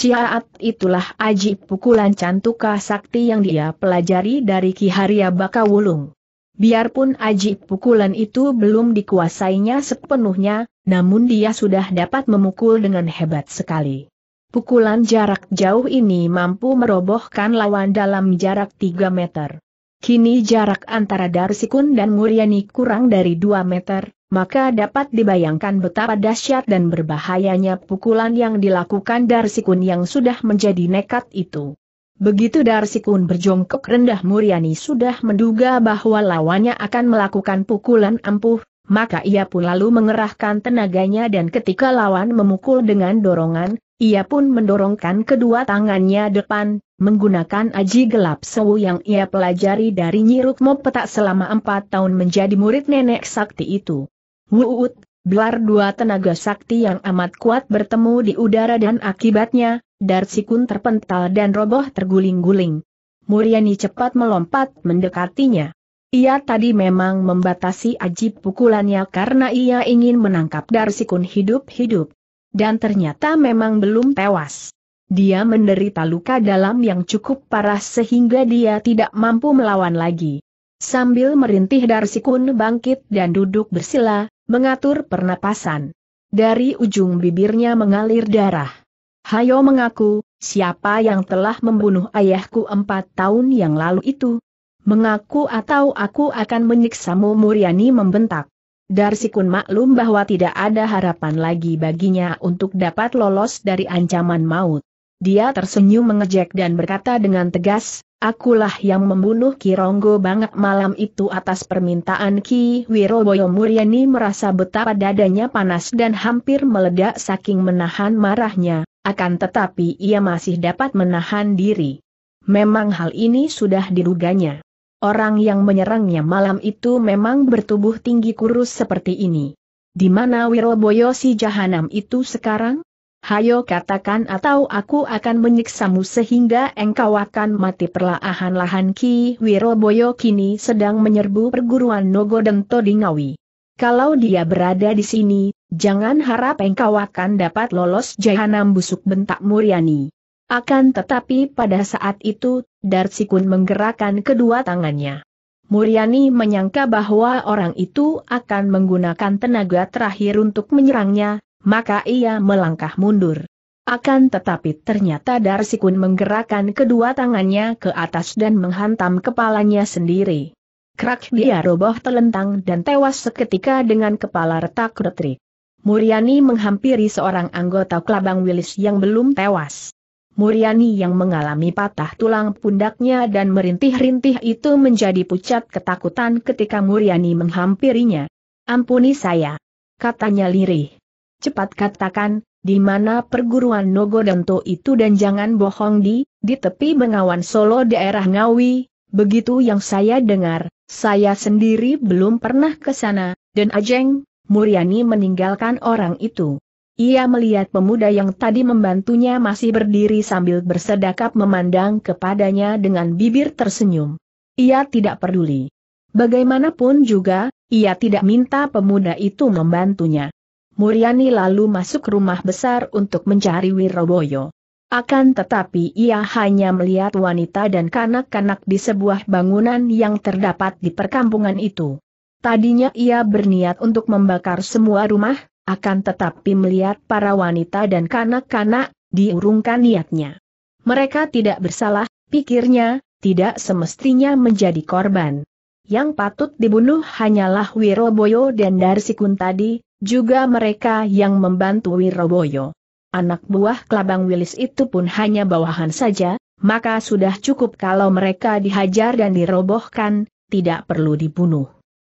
Ciaat itulah aji pukulan cantuka sakti yang dia pelajari dari Ki Haria Bakawulung. Biarpun aji pukulan itu belum dikuasainya sepenuhnya, namun dia sudah dapat memukul dengan hebat sekali. Pukulan jarak jauh ini mampu merobohkan lawan dalam jarak 3 meter. Kini jarak antara Darsikun dan Muryani kurang dari 2 meter, maka dapat dibayangkan betapa dahsyat dan berbahayanya pukulan yang dilakukan Darsikun yang sudah menjadi nekat itu. Begitu Darsikun berjongkok rendah Muryani sudah menduga bahwa lawannya akan melakukan pukulan ampuh, maka ia pun lalu mengerahkan tenaganya dan ketika lawan memukul dengan dorongan, ia pun mendorongkan kedua tangannya depan, menggunakan aji gelap sewu yang ia pelajari dari Nyiruk Petak selama empat tahun menjadi murid nenek sakti itu. Wuut, belar dua tenaga sakti yang amat kuat bertemu di udara dan akibatnya, Darsikun terpental dan roboh terguling-guling. Muriani cepat melompat mendekatinya. Ia tadi memang membatasi ajib pukulannya karena ia ingin menangkap Darsikun hidup-hidup. Dan ternyata memang belum tewas. Dia menderita luka dalam yang cukup parah sehingga dia tidak mampu melawan lagi. Sambil merintih Darsikun bangkit dan duduk bersila, mengatur pernapasan. Dari ujung bibirnya mengalir darah. Hayo mengaku, siapa yang telah membunuh ayahku empat tahun yang lalu itu? Mengaku atau aku akan menyiksamu Muriani membentak. Darsikun maklum bahwa tidak ada harapan lagi baginya untuk dapat lolos dari ancaman maut. Dia tersenyum mengejek dan berkata dengan tegas, Akulah yang membunuh Ki Kironggo banget malam itu atas permintaan Ki Wiroboyo Muriani merasa betapa dadanya panas dan hampir meledak saking menahan marahnya, akan tetapi ia masih dapat menahan diri. Memang hal ini sudah diruganya. Orang yang menyerangnya malam itu memang bertubuh tinggi kurus seperti ini. Di mana Wiroboyo si jahanam itu sekarang? Hayo katakan atau aku akan menyiksamu sehingga engkau akan mati perlahan-lahan Ki Wiroboyo kini sedang menyerbu perguruan Nogo dan Todingawi. Kalau dia berada di sini, jangan harap engkau akan dapat lolos jahanam busuk bentak Muriani. Akan tetapi pada saat itu, Darsikun menggerakkan kedua tangannya. Muriani menyangka bahwa orang itu akan menggunakan tenaga terakhir untuk menyerangnya, maka ia melangkah mundur. Akan tetapi ternyata Darsikun menggerakkan kedua tangannya ke atas dan menghantam kepalanya sendiri. Krak dia roboh telentang dan tewas seketika dengan kepala retak retrik. Muriani menghampiri seorang anggota Kelabang Wilis yang belum tewas. Muriani yang mengalami patah tulang pundaknya dan merintih-rintih itu menjadi pucat ketakutan ketika Muriani menghampirinya. Ampuni saya. Katanya lirih. Cepat katakan, di mana perguruan Nogodonto itu dan jangan bohong di, di tepi bengawan Solo daerah Ngawi, begitu yang saya dengar, saya sendiri belum pernah ke sana, dan Ajeng, Muriani meninggalkan orang itu. Ia melihat pemuda yang tadi membantunya masih berdiri sambil bersedakap memandang kepadanya dengan bibir tersenyum. Ia tidak peduli. Bagaimanapun juga, ia tidak minta pemuda itu membantunya. Muriani lalu masuk rumah besar untuk mencari Wiroboyo. Akan tetapi ia hanya melihat wanita dan kanak-kanak di sebuah bangunan yang terdapat di perkampungan itu. Tadinya ia berniat untuk membakar semua rumah, akan tetapi melihat para wanita dan kanak-kanak, diurungkan niatnya. Mereka tidak bersalah, pikirnya, tidak semestinya menjadi korban. Yang patut dibunuh hanyalah Wiroboyo dan Darsikun tadi, juga mereka yang membantu Wiroboyo. Anak buah Kelabang Wilis itu pun hanya bawahan saja, maka sudah cukup kalau mereka dihajar dan dirobohkan, tidak perlu dibunuh.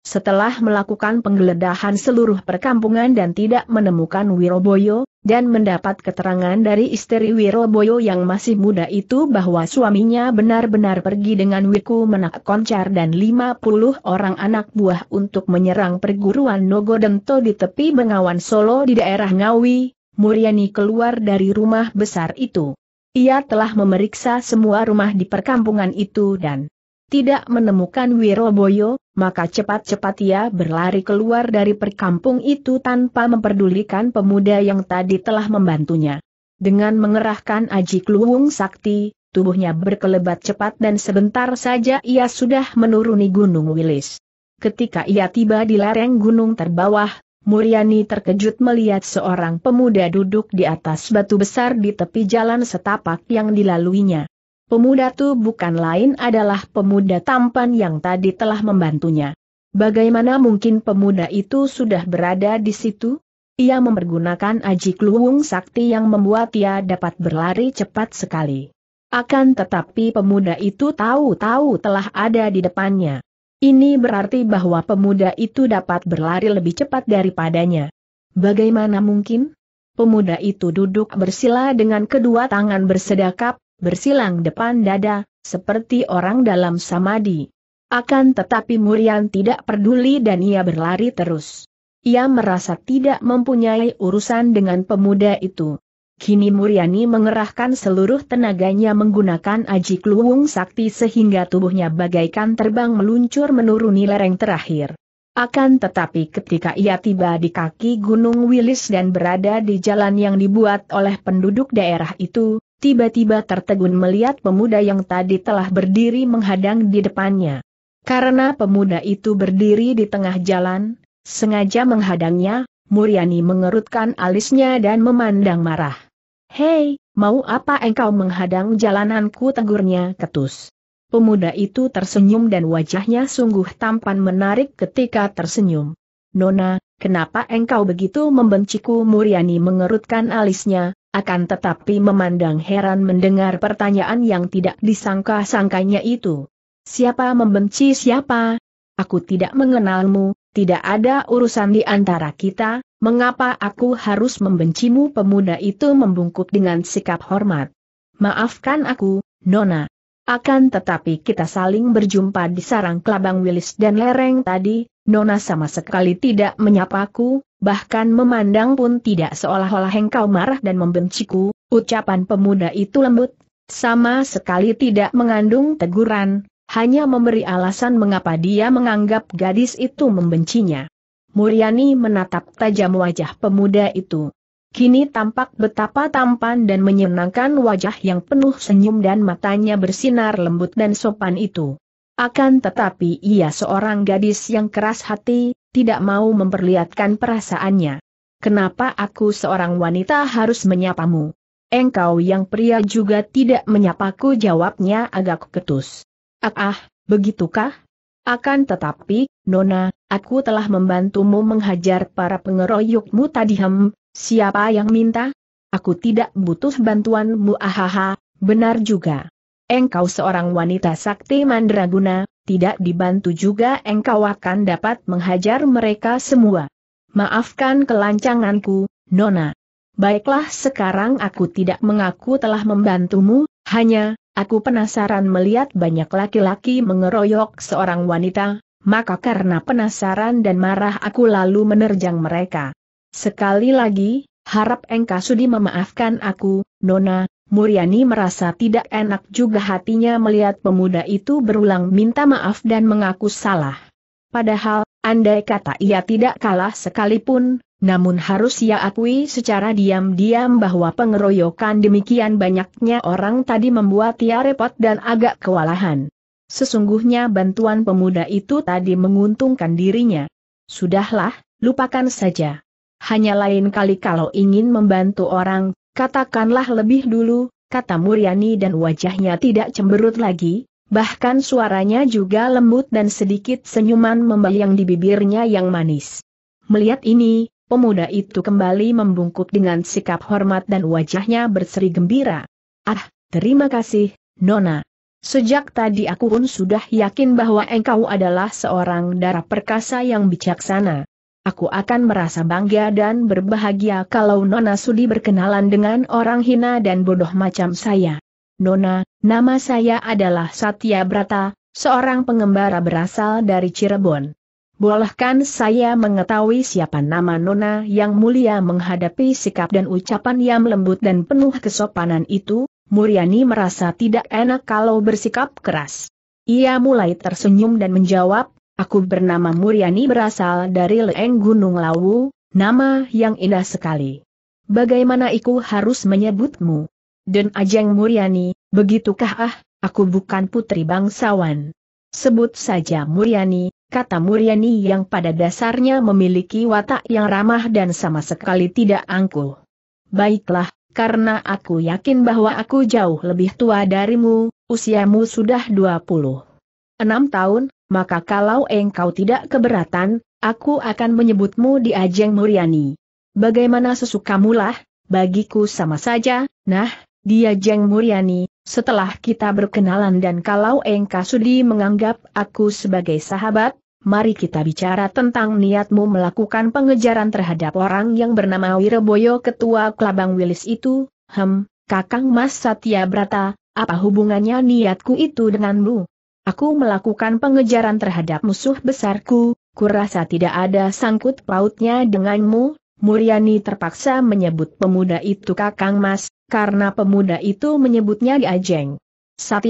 Setelah melakukan penggeledahan seluruh perkampungan dan tidak menemukan Wiroboyo, dan mendapat keterangan dari istri Wiroboyo yang masih muda itu bahwa suaminya benar-benar pergi dengan Wiku Menak Koncar dan 50 orang anak buah untuk menyerang perguruan Nogodento di tepi Bengawan Solo di daerah Ngawi, Muriani keluar dari rumah besar itu. Ia telah memeriksa semua rumah di perkampungan itu dan tidak menemukan Wiroboyo, maka cepat-cepat ia berlari keluar dari perkampung itu tanpa memperdulikan pemuda yang tadi telah membantunya. Dengan mengerahkan aji kluwung sakti, tubuhnya berkelebat cepat dan sebentar saja ia sudah menuruni Gunung Wilis. Ketika ia tiba di lereng gunung terbawah, Muriani terkejut melihat seorang pemuda duduk di atas batu besar di tepi jalan setapak yang dilaluinya. Pemuda itu bukan lain adalah pemuda tampan yang tadi telah membantunya. Bagaimana mungkin pemuda itu sudah berada di situ? Ia mempergunakan aji kluwung sakti yang membuat ia dapat berlari cepat sekali. Akan tetapi pemuda itu tahu-tahu telah ada di depannya. Ini berarti bahwa pemuda itu dapat berlari lebih cepat daripadanya. Bagaimana mungkin? Pemuda itu duduk bersila dengan kedua tangan bersedekap, bersilang depan dada, seperti orang dalam samadi. Akan tetapi Murian tidak peduli dan ia berlari terus. Ia merasa tidak mempunyai urusan dengan pemuda itu. Kini Muriani mengerahkan seluruh tenaganya menggunakan aji kluwung sakti sehingga tubuhnya bagaikan terbang meluncur menuruni lereng terakhir. Akan tetapi ketika ia tiba di kaki Gunung Wilis dan berada di jalan yang dibuat oleh penduduk daerah itu, tiba-tiba tertegun melihat pemuda yang tadi telah berdiri menghadang di depannya. Karena pemuda itu berdiri di tengah jalan, sengaja menghadangnya, Muryani mengerutkan alisnya dan memandang marah. Hei, mau apa engkau menghadang jalananku tegurnya ketus. Pemuda itu tersenyum dan wajahnya sungguh tampan menarik ketika tersenyum. Nona, kenapa engkau begitu membenciku Muryani mengerutkan alisnya, akan tetapi memandang heran mendengar pertanyaan yang tidak disangka-sangkanya itu. Siapa membenci siapa? Aku tidak mengenalmu, tidak ada urusan di antara kita, mengapa aku harus membencimu pemuda itu membungkuk dengan sikap hormat. Maafkan aku, Nona. Akan tetapi kita saling berjumpa di sarang kelabang wilis dan lereng tadi, Nona sama sekali tidak menyapaku, bahkan memandang pun tidak seolah-olah engkau marah dan membenciku, ucapan pemuda itu lembut, sama sekali tidak mengandung teguran, hanya memberi alasan mengapa dia menganggap gadis itu membencinya. Muriani menatap tajam wajah pemuda itu. Kini tampak betapa tampan dan menyenangkan wajah yang penuh senyum dan matanya bersinar lembut dan sopan itu. Akan tetapi ia seorang gadis yang keras hati, tidak mau memperlihatkan perasaannya. Kenapa aku seorang wanita harus menyapamu? Engkau yang pria juga tidak menyapaku jawabnya agak ketus. Ah, ah, begitukah? Akan tetapi, Nona, aku telah membantumu menghajar para pengeroyokmu tadi hem, siapa yang minta? Aku tidak butuh bantuanmu ahaha, benar juga engkau seorang wanita sakti mandraguna, tidak dibantu juga engkau akan dapat menghajar mereka semua. Maafkan kelancanganku, Nona. Baiklah sekarang aku tidak mengaku telah membantumu, hanya, aku penasaran melihat banyak laki-laki mengeroyok seorang wanita, maka karena penasaran dan marah aku lalu menerjang mereka. Sekali lagi, harap engkau sudi memaafkan aku, Nona, Muriani merasa tidak enak juga hatinya melihat pemuda itu berulang minta maaf dan mengaku salah. Padahal, andai kata ia tidak kalah sekalipun, namun harus ia akui secara diam-diam bahwa pengeroyokan demikian banyaknya orang tadi membuat ia repot dan agak kewalahan. Sesungguhnya bantuan pemuda itu tadi menguntungkan dirinya. Sudahlah, lupakan saja. Hanya lain kali kalau ingin membantu orang, Katakanlah lebih dulu, kata Muryani dan wajahnya tidak cemberut lagi, bahkan suaranya juga lembut dan sedikit senyuman membayang di bibirnya yang manis. Melihat ini, pemuda itu kembali membungkuk dengan sikap hormat dan wajahnya berseri gembira. Ah, terima kasih, Nona. Sejak tadi aku pun sudah yakin bahwa engkau adalah seorang darah perkasa yang bijaksana aku akan merasa bangga dan berbahagia kalau Nona Sudi berkenalan dengan orang hina dan bodoh macam saya. Nona, nama saya adalah Satya Brata, seorang pengembara berasal dari Cirebon. Bolehkan saya mengetahui siapa nama Nona yang mulia menghadapi sikap dan ucapan yang lembut dan penuh kesopanan itu, Muryani merasa tidak enak kalau bersikap keras. Ia mulai tersenyum dan menjawab, Aku bernama Muriani berasal dari Leeng Gunung Lawu, nama yang indah sekali. Bagaimana aku harus menyebutmu? Den Ajeng Muriani, begitukah ah, aku bukan putri bangsawan. Sebut saja Muriani, kata Muriani yang pada dasarnya memiliki watak yang ramah dan sama sekali tidak angkuh. Baiklah, karena aku yakin bahwa aku jauh lebih tua darimu, usiamu sudah 20. Enam tahun, maka kalau engkau tidak keberatan, aku akan menyebutmu di Ajeng Muryani. Bagaimana lah, bagiku sama saja, nah, di Ajeng Muryani, setelah kita berkenalan dan kalau engkau sudi menganggap aku sebagai sahabat, mari kita bicara tentang niatmu melakukan pengejaran terhadap orang yang bernama Wireboyo Ketua Kelabang Wilis itu, hem, Kakang Mas Satya Brata, apa hubungannya niatku itu denganmu? Aku melakukan pengejaran terhadap musuh besarku, kurasa tidak ada sangkut pautnya denganmu, Muriani terpaksa menyebut pemuda itu Kakang Mas, karena pemuda itu menyebutnya Diajeng.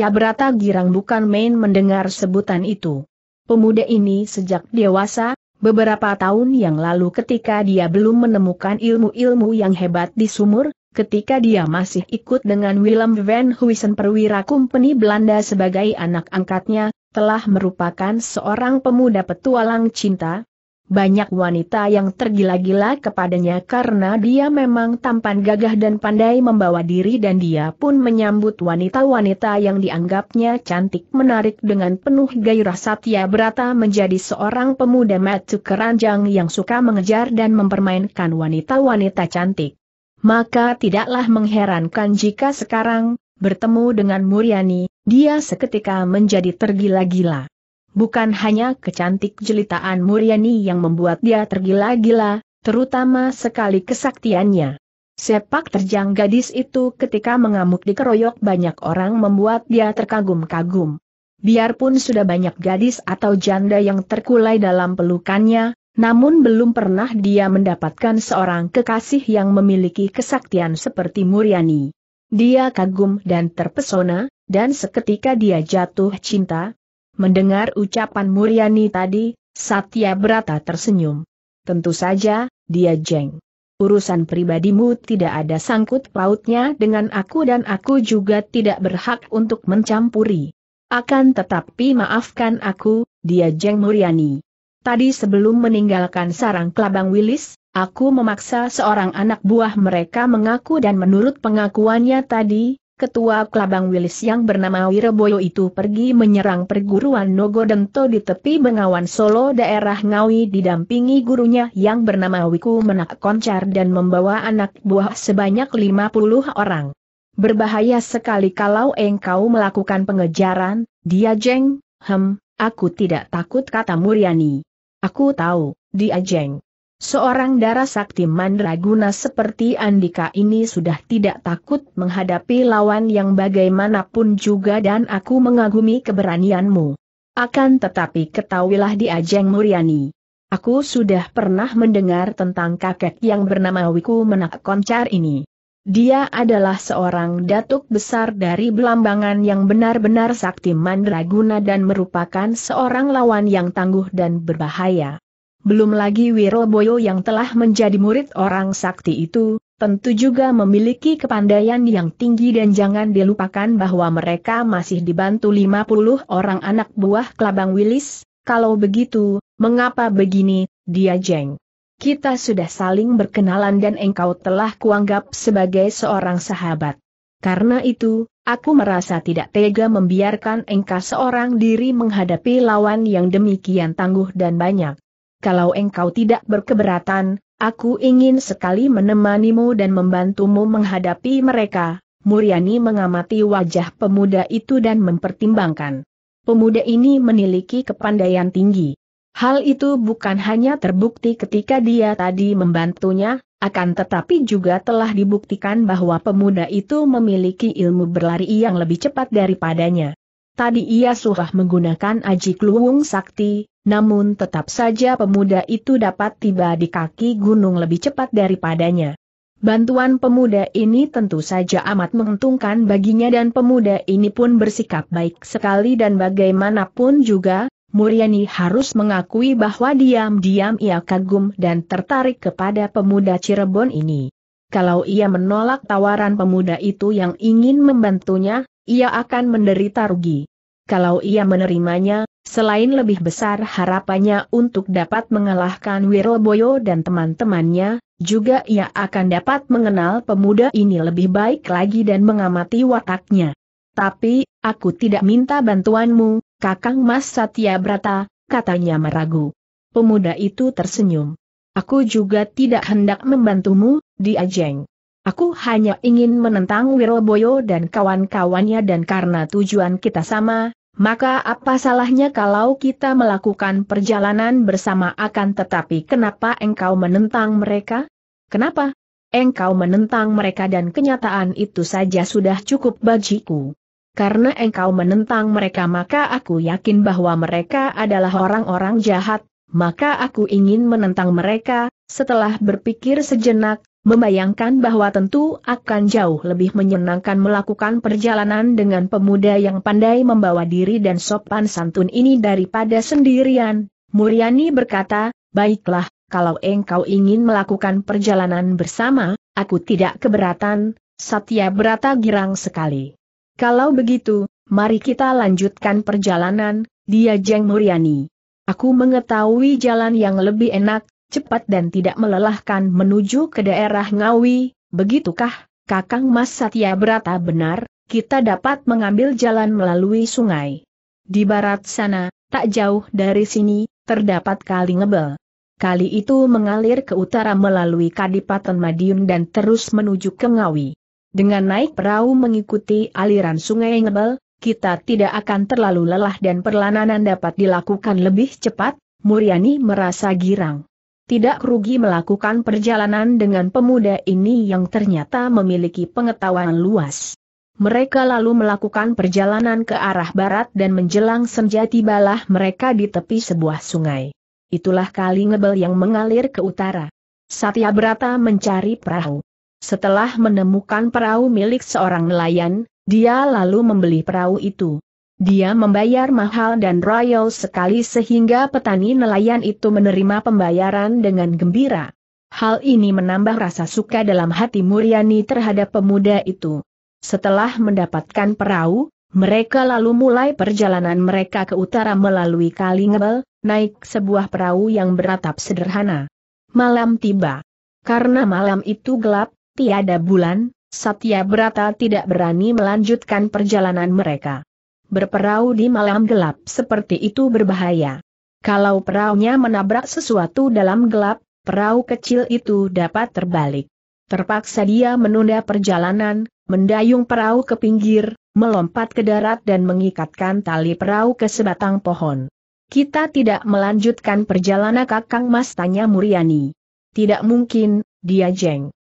Brata girang bukan main mendengar sebutan itu. Pemuda ini sejak dewasa, beberapa tahun yang lalu ketika dia belum menemukan ilmu-ilmu yang hebat di sumur, ketika dia masih ikut dengan Willem van Huysen perwira kumpeni Belanda sebagai anak angkatnya, telah merupakan seorang pemuda petualang cinta. Banyak wanita yang tergila-gila kepadanya karena dia memang tampan gagah dan pandai membawa diri dan dia pun menyambut wanita-wanita yang dianggapnya cantik menarik dengan penuh gairah Satya berata menjadi seorang pemuda matu keranjang yang suka mengejar dan mempermainkan wanita-wanita cantik. Maka tidaklah mengherankan jika sekarang, bertemu dengan Muriani, dia seketika menjadi tergila-gila. Bukan hanya kecantik jelitaan Muriani yang membuat dia tergila-gila, terutama sekali kesaktiannya. Sepak terjang gadis itu ketika mengamuk dikeroyok banyak orang membuat dia terkagum-kagum. Biarpun sudah banyak gadis atau janda yang terkulai dalam pelukannya, namun belum pernah dia mendapatkan seorang kekasih yang memiliki kesaktian seperti Muriani. Dia kagum dan terpesona, dan seketika dia jatuh cinta. Mendengar ucapan Muriani tadi, Satya Brata tersenyum. Tentu saja, dia jeng. Urusan pribadimu tidak ada sangkut pautnya dengan aku dan aku juga tidak berhak untuk mencampuri. Akan tetapi maafkan aku, dia Jeng Muriani. Tadi sebelum meninggalkan sarang kelabang Willis, aku memaksa seorang anak buah mereka mengaku dan menurut pengakuannya tadi, ketua kelabang Willis yang bernama Wireboyo itu pergi menyerang perguruan Nogodento di tepi Bengawan Solo daerah Ngawi didampingi gurunya yang bernama Wiku Menak Koncar dan membawa anak buah sebanyak 50 orang. Berbahaya sekali kalau engkau melakukan pengejaran, dia jeng, hem, aku tidak takut kata Muriani. Aku tahu, dia jeng. Seorang darah sakti mandraguna seperti Andika ini sudah tidak takut menghadapi lawan yang bagaimanapun juga dan aku mengagumi keberanianmu. Akan tetapi ketahuilah di Ajeng Muryani. Aku sudah pernah mendengar tentang kakek yang bernama Wiku Menak Koncar ini. Dia adalah seorang datuk besar dari Belambangan yang benar-benar sakti mandraguna dan merupakan seorang lawan yang tangguh dan berbahaya. Belum lagi Wiroboyo yang telah menjadi murid orang sakti itu, tentu juga memiliki kepandaian yang tinggi dan jangan dilupakan bahwa mereka masih dibantu 50 orang anak buah Kelabang Wilis, kalau begitu, mengapa begini, dia jeng. Kita sudah saling berkenalan dan engkau telah kuanggap sebagai seorang sahabat. Karena itu, aku merasa tidak tega membiarkan engkau seorang diri menghadapi lawan yang demikian tangguh dan banyak. Kalau engkau tidak berkeberatan, aku ingin sekali menemanimu dan membantumu menghadapi mereka. Muriani mengamati wajah pemuda itu dan mempertimbangkan. Pemuda ini memiliki kepandaian tinggi. Hal itu bukan hanya terbukti ketika dia tadi membantunya, akan tetapi juga telah dibuktikan bahwa pemuda itu memiliki ilmu berlari yang lebih cepat daripadanya. Tadi ia sudah menggunakan aji kluwung sakti, namun tetap saja pemuda itu dapat tiba di kaki gunung lebih cepat daripadanya. Bantuan pemuda ini tentu saja amat menguntungkan baginya dan pemuda ini pun bersikap baik sekali dan bagaimanapun juga, Muriani harus mengakui bahwa diam-diam ia kagum dan tertarik kepada pemuda Cirebon ini. Kalau ia menolak tawaran pemuda itu yang ingin membantunya, ia akan menderita rugi. Kalau ia menerimanya, selain lebih besar harapannya untuk dapat mengalahkan Wiroboyo dan teman-temannya, juga ia akan dapat mengenal pemuda ini lebih baik lagi dan mengamati wataknya. Tapi, aku tidak minta bantuanmu, Kakang Mas Satya Brata, katanya meragu. Pemuda itu tersenyum. Aku juga tidak hendak membantumu, diajeng. Aku hanya ingin menentang Wiroboyo dan kawan-kawannya dan karena tujuan kita sama, maka apa salahnya kalau kita melakukan perjalanan bersama akan tetapi kenapa engkau menentang mereka? Kenapa? Engkau menentang mereka dan kenyataan itu saja sudah cukup bagiku. Karena engkau menentang mereka maka aku yakin bahwa mereka adalah orang-orang jahat, maka aku ingin menentang mereka, setelah berpikir sejenak, membayangkan bahwa tentu akan jauh lebih menyenangkan melakukan perjalanan dengan pemuda yang pandai membawa diri dan sopan santun ini daripada sendirian, Muriani berkata, baiklah, kalau engkau ingin melakukan perjalanan bersama, aku tidak keberatan, Satya Berata girang sekali. Kalau begitu, mari kita lanjutkan perjalanan, dia Jeng Muryani. Aku mengetahui jalan yang lebih enak, cepat dan tidak melelahkan menuju ke daerah Ngawi, begitukah, Kakang Mas Satya Berata benar, kita dapat mengambil jalan melalui sungai. Di barat sana, tak jauh dari sini, terdapat kali ngebel. Kali itu mengalir ke utara melalui Kadipaten Madiun dan terus menuju ke Ngawi. Dengan naik perahu mengikuti aliran sungai Ngebel, kita tidak akan terlalu lelah dan perlananan dapat dilakukan lebih cepat, Muriani merasa girang. Tidak rugi melakukan perjalanan dengan pemuda ini yang ternyata memiliki pengetahuan luas. Mereka lalu melakukan perjalanan ke arah barat dan menjelang senja tibalah mereka di tepi sebuah sungai. Itulah kali ngebel yang mengalir ke utara. Satya Brata mencari perahu. Setelah menemukan perahu milik seorang nelayan, dia lalu membeli perahu itu. Dia membayar mahal dan royal sekali sehingga petani nelayan itu menerima pembayaran dengan gembira. Hal ini menambah rasa suka dalam hati Muriani terhadap pemuda itu. Setelah mendapatkan perahu, mereka lalu mulai perjalanan mereka ke utara melalui Kali Ngebel, naik sebuah perahu yang beratap sederhana. Malam tiba. Karena malam itu gelap, tiada bulan, Satya Berata tidak berani melanjutkan perjalanan mereka. Berperahu di malam gelap seperti itu berbahaya. Kalau perahunya menabrak sesuatu dalam gelap, perahu kecil itu dapat terbalik. Terpaksa dia menunda perjalanan, mendayung perahu ke pinggir, melompat ke darat dan mengikatkan tali perahu ke sebatang pohon. Kita tidak melanjutkan perjalanan kakang mas tanya Muriani. Tidak mungkin, dia jeng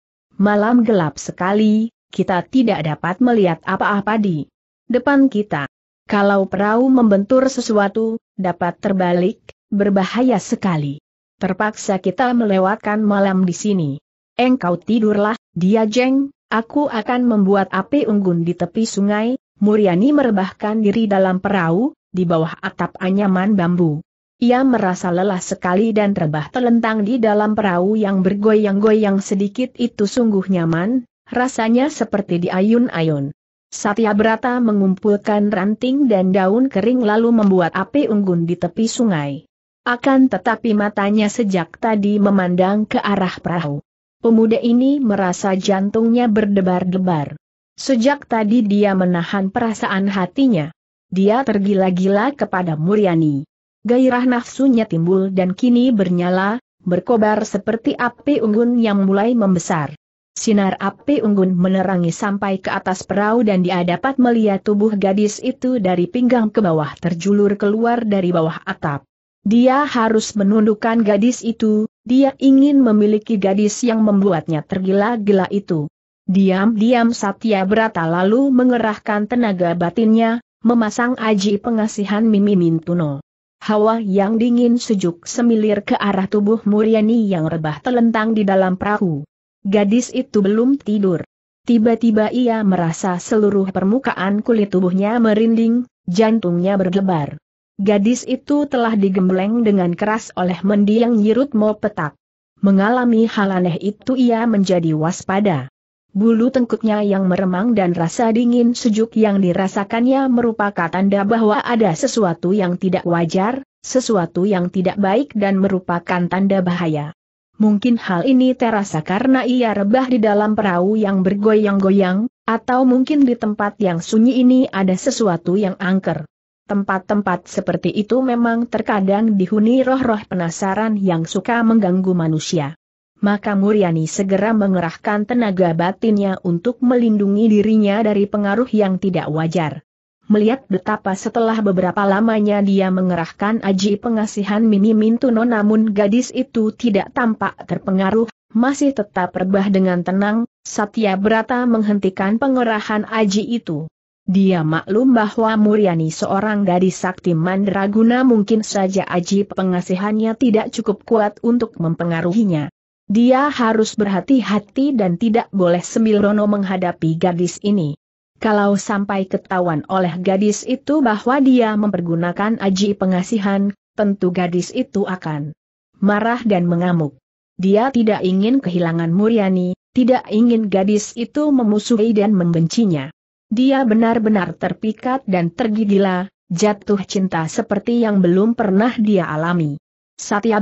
malam gelap sekali, kita tidak dapat melihat apa-apa di depan kita. Kalau perahu membentur sesuatu, dapat terbalik, berbahaya sekali. Terpaksa kita melewatkan malam di sini. Engkau tidurlah, dia jeng, aku akan membuat api unggun di tepi sungai, Muriani merebahkan diri dalam perahu, di bawah atap anyaman bambu. Ia merasa lelah sekali dan rebah telentang di dalam perahu yang bergoyang-goyang sedikit itu sungguh nyaman, rasanya seperti diayun-ayun. Satya Brata mengumpulkan ranting dan daun kering lalu membuat api unggun di tepi sungai. Akan tetapi matanya sejak tadi memandang ke arah perahu. Pemuda ini merasa jantungnya berdebar-debar. Sejak tadi dia menahan perasaan hatinya. Dia tergila-gila kepada Muryani gairah nafsunya timbul dan kini bernyala, berkobar seperti api unggun yang mulai membesar. Sinar api unggun menerangi sampai ke atas perahu dan dia dapat melihat tubuh gadis itu dari pinggang ke bawah terjulur keluar dari bawah atap. Dia harus menundukkan gadis itu, dia ingin memiliki gadis yang membuatnya tergila-gila itu. Diam-diam Satya Brata lalu mengerahkan tenaga batinnya, memasang aji pengasihan Mimi Mintuno. Hawa yang dingin sejuk semilir ke arah tubuh Muriani yang rebah telentang di dalam perahu. Gadis itu belum tidur. Tiba-tiba ia merasa seluruh permukaan kulit tubuhnya merinding, jantungnya berdebar. Gadis itu telah digembleng dengan keras oleh mendiang nyirut petak. Mengalami hal aneh itu ia menjadi waspada. Bulu tengkuknya yang meremang dan rasa dingin sejuk yang dirasakannya merupakan tanda bahwa ada sesuatu yang tidak wajar, sesuatu yang tidak baik dan merupakan tanda bahaya. Mungkin hal ini terasa karena ia rebah di dalam perahu yang bergoyang-goyang, atau mungkin di tempat yang sunyi ini ada sesuatu yang angker. Tempat-tempat seperti itu memang terkadang dihuni roh-roh penasaran yang suka mengganggu manusia maka Muriani segera mengerahkan tenaga batinnya untuk melindungi dirinya dari pengaruh yang tidak wajar. Melihat betapa setelah beberapa lamanya dia mengerahkan aji pengasihan Mimi Mintuno namun gadis itu tidak tampak terpengaruh, masih tetap rebah dengan tenang, Satya Brata menghentikan pengerahan aji itu. Dia maklum bahwa Muriani seorang gadis sakti mandraguna mungkin saja aji pengasihannya tidak cukup kuat untuk mempengaruhinya. Dia harus berhati-hati dan tidak boleh sembilono menghadapi gadis ini. Kalau sampai ketahuan oleh gadis itu bahwa dia mempergunakan aji pengasihan, tentu gadis itu akan marah dan mengamuk. Dia tidak ingin kehilangan Muriani, tidak ingin gadis itu memusuhi dan membencinya. Dia benar-benar terpikat dan tergila, jatuh cinta seperti yang belum pernah dia alami.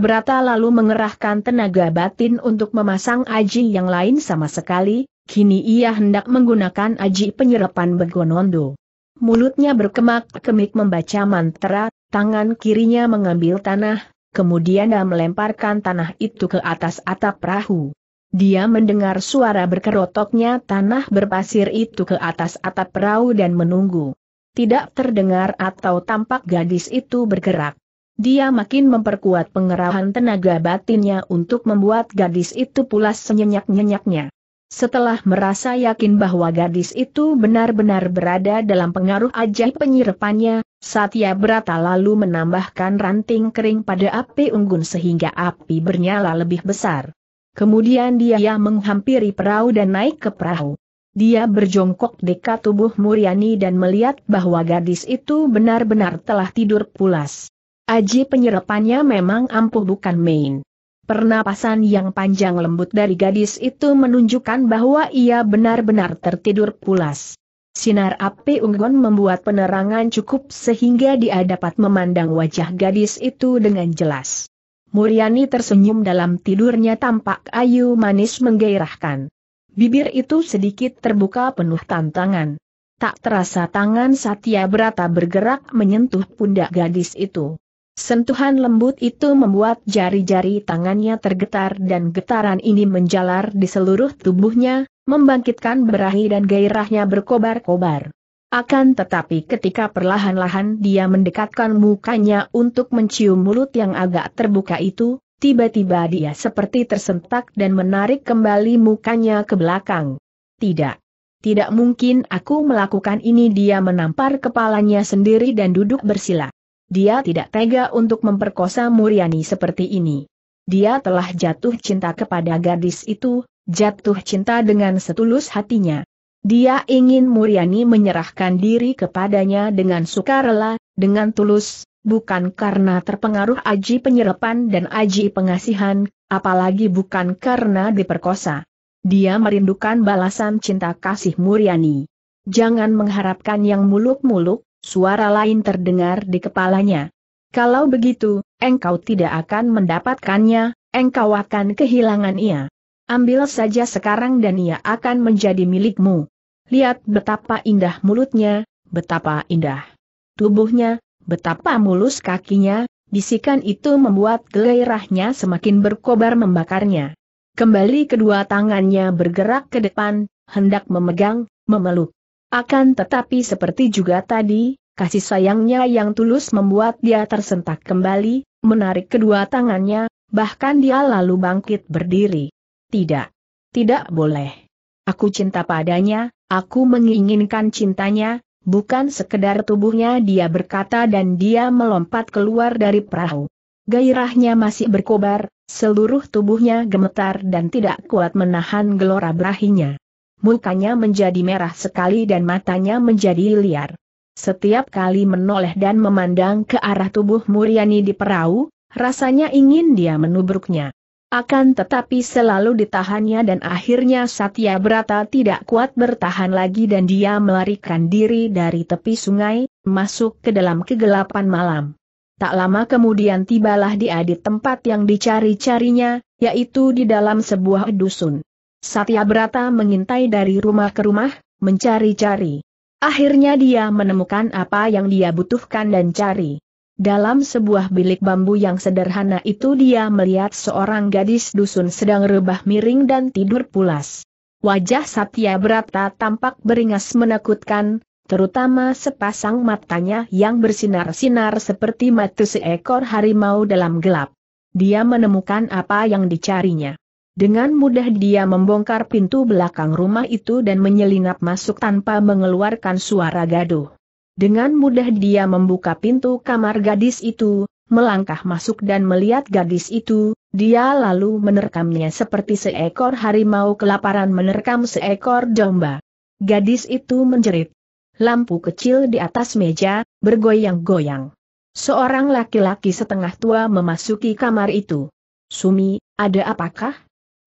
Brata lalu mengerahkan tenaga batin untuk memasang aji yang lain sama sekali, kini ia hendak menggunakan aji penyerapan Begonondo. Mulutnya berkemak-kemik membaca mantra, tangan kirinya mengambil tanah, kemudian dia melemparkan tanah itu ke atas atap perahu. Dia mendengar suara berkerotoknya tanah berpasir itu ke atas atap perahu dan menunggu. Tidak terdengar atau tampak gadis itu bergerak. Dia makin memperkuat pengerahan tenaga batinnya untuk membuat gadis itu pulas senyenyak-nyenyaknya. Setelah merasa yakin bahwa gadis itu benar-benar berada dalam pengaruh ajaib penyirapannya, Satya Brata lalu menambahkan ranting kering pada api unggun sehingga api bernyala lebih besar. Kemudian dia menghampiri perahu dan naik ke perahu. Dia berjongkok dekat tubuh Muriani dan melihat bahwa gadis itu benar-benar telah tidur pulas. Aji penyerapannya memang ampuh bukan main. Pernapasan yang panjang lembut dari gadis itu menunjukkan bahwa ia benar-benar tertidur pulas. Sinar api unggun membuat penerangan cukup sehingga dia dapat memandang wajah gadis itu dengan jelas. Muriani tersenyum dalam tidurnya tampak ayu manis menggairahkan. Bibir itu sedikit terbuka penuh tantangan. Tak terasa tangan Satya Berata bergerak menyentuh pundak gadis itu. Sentuhan lembut itu membuat jari-jari tangannya tergetar dan getaran ini menjalar di seluruh tubuhnya, membangkitkan berahi dan gairahnya berkobar-kobar. Akan tetapi ketika perlahan-lahan dia mendekatkan mukanya untuk mencium mulut yang agak terbuka itu, tiba-tiba dia seperti tersentak dan menarik kembali mukanya ke belakang. Tidak. Tidak mungkin aku melakukan ini dia menampar kepalanya sendiri dan duduk bersila. Dia tidak tega untuk memperkosa Muriani seperti ini. Dia telah jatuh cinta kepada gadis itu, jatuh cinta dengan setulus hatinya. Dia ingin Muriani menyerahkan diri kepadanya dengan sukarela, dengan tulus, bukan karena terpengaruh aji penyerapan dan aji pengasihan, apalagi bukan karena diperkosa. Dia merindukan balasan cinta kasih Muriani. Jangan mengharapkan yang muluk-muluk, Suara lain terdengar di kepalanya. Kalau begitu, engkau tidak akan mendapatkannya, engkau akan kehilangan ia. Ambil saja sekarang dan ia akan menjadi milikmu. Lihat betapa indah mulutnya, betapa indah tubuhnya, betapa mulus kakinya, bisikan itu membuat gairahnya semakin berkobar membakarnya. Kembali kedua tangannya bergerak ke depan, hendak memegang, memeluk. Akan tetapi seperti juga tadi, kasih sayangnya yang tulus membuat dia tersentak kembali, menarik kedua tangannya, bahkan dia lalu bangkit berdiri. Tidak. Tidak boleh. Aku cinta padanya, aku menginginkan cintanya, bukan sekedar tubuhnya dia berkata dan dia melompat keluar dari perahu. Gairahnya masih berkobar, seluruh tubuhnya gemetar dan tidak kuat menahan gelora berahinya mukanya menjadi merah sekali dan matanya menjadi liar. Setiap kali menoleh dan memandang ke arah tubuh Muriani di perahu, rasanya ingin dia menubruknya. Akan tetapi selalu ditahannya dan akhirnya Satya Brata tidak kuat bertahan lagi dan dia melarikan diri dari tepi sungai, masuk ke dalam kegelapan malam. Tak lama kemudian tibalah dia di tempat yang dicari-carinya, yaitu di dalam sebuah dusun. Satya Brata mengintai dari rumah ke rumah, mencari-cari. Akhirnya dia menemukan apa yang dia butuhkan dan cari. Dalam sebuah bilik bambu yang sederhana itu dia melihat seorang gadis dusun sedang rebah miring dan tidur pulas. Wajah Satya Brata tampak beringas menakutkan, terutama sepasang matanya yang bersinar-sinar seperti mata seekor harimau dalam gelap. Dia menemukan apa yang dicarinya. Dengan mudah dia membongkar pintu belakang rumah itu dan menyelinap masuk tanpa mengeluarkan suara gaduh. Dengan mudah dia membuka pintu kamar gadis itu, melangkah masuk dan melihat gadis itu, dia lalu menerkamnya seperti seekor harimau kelaparan menerkam seekor domba. Gadis itu menjerit. Lampu kecil di atas meja, bergoyang-goyang. Seorang laki-laki setengah tua memasuki kamar itu. Sumi, ada apakah?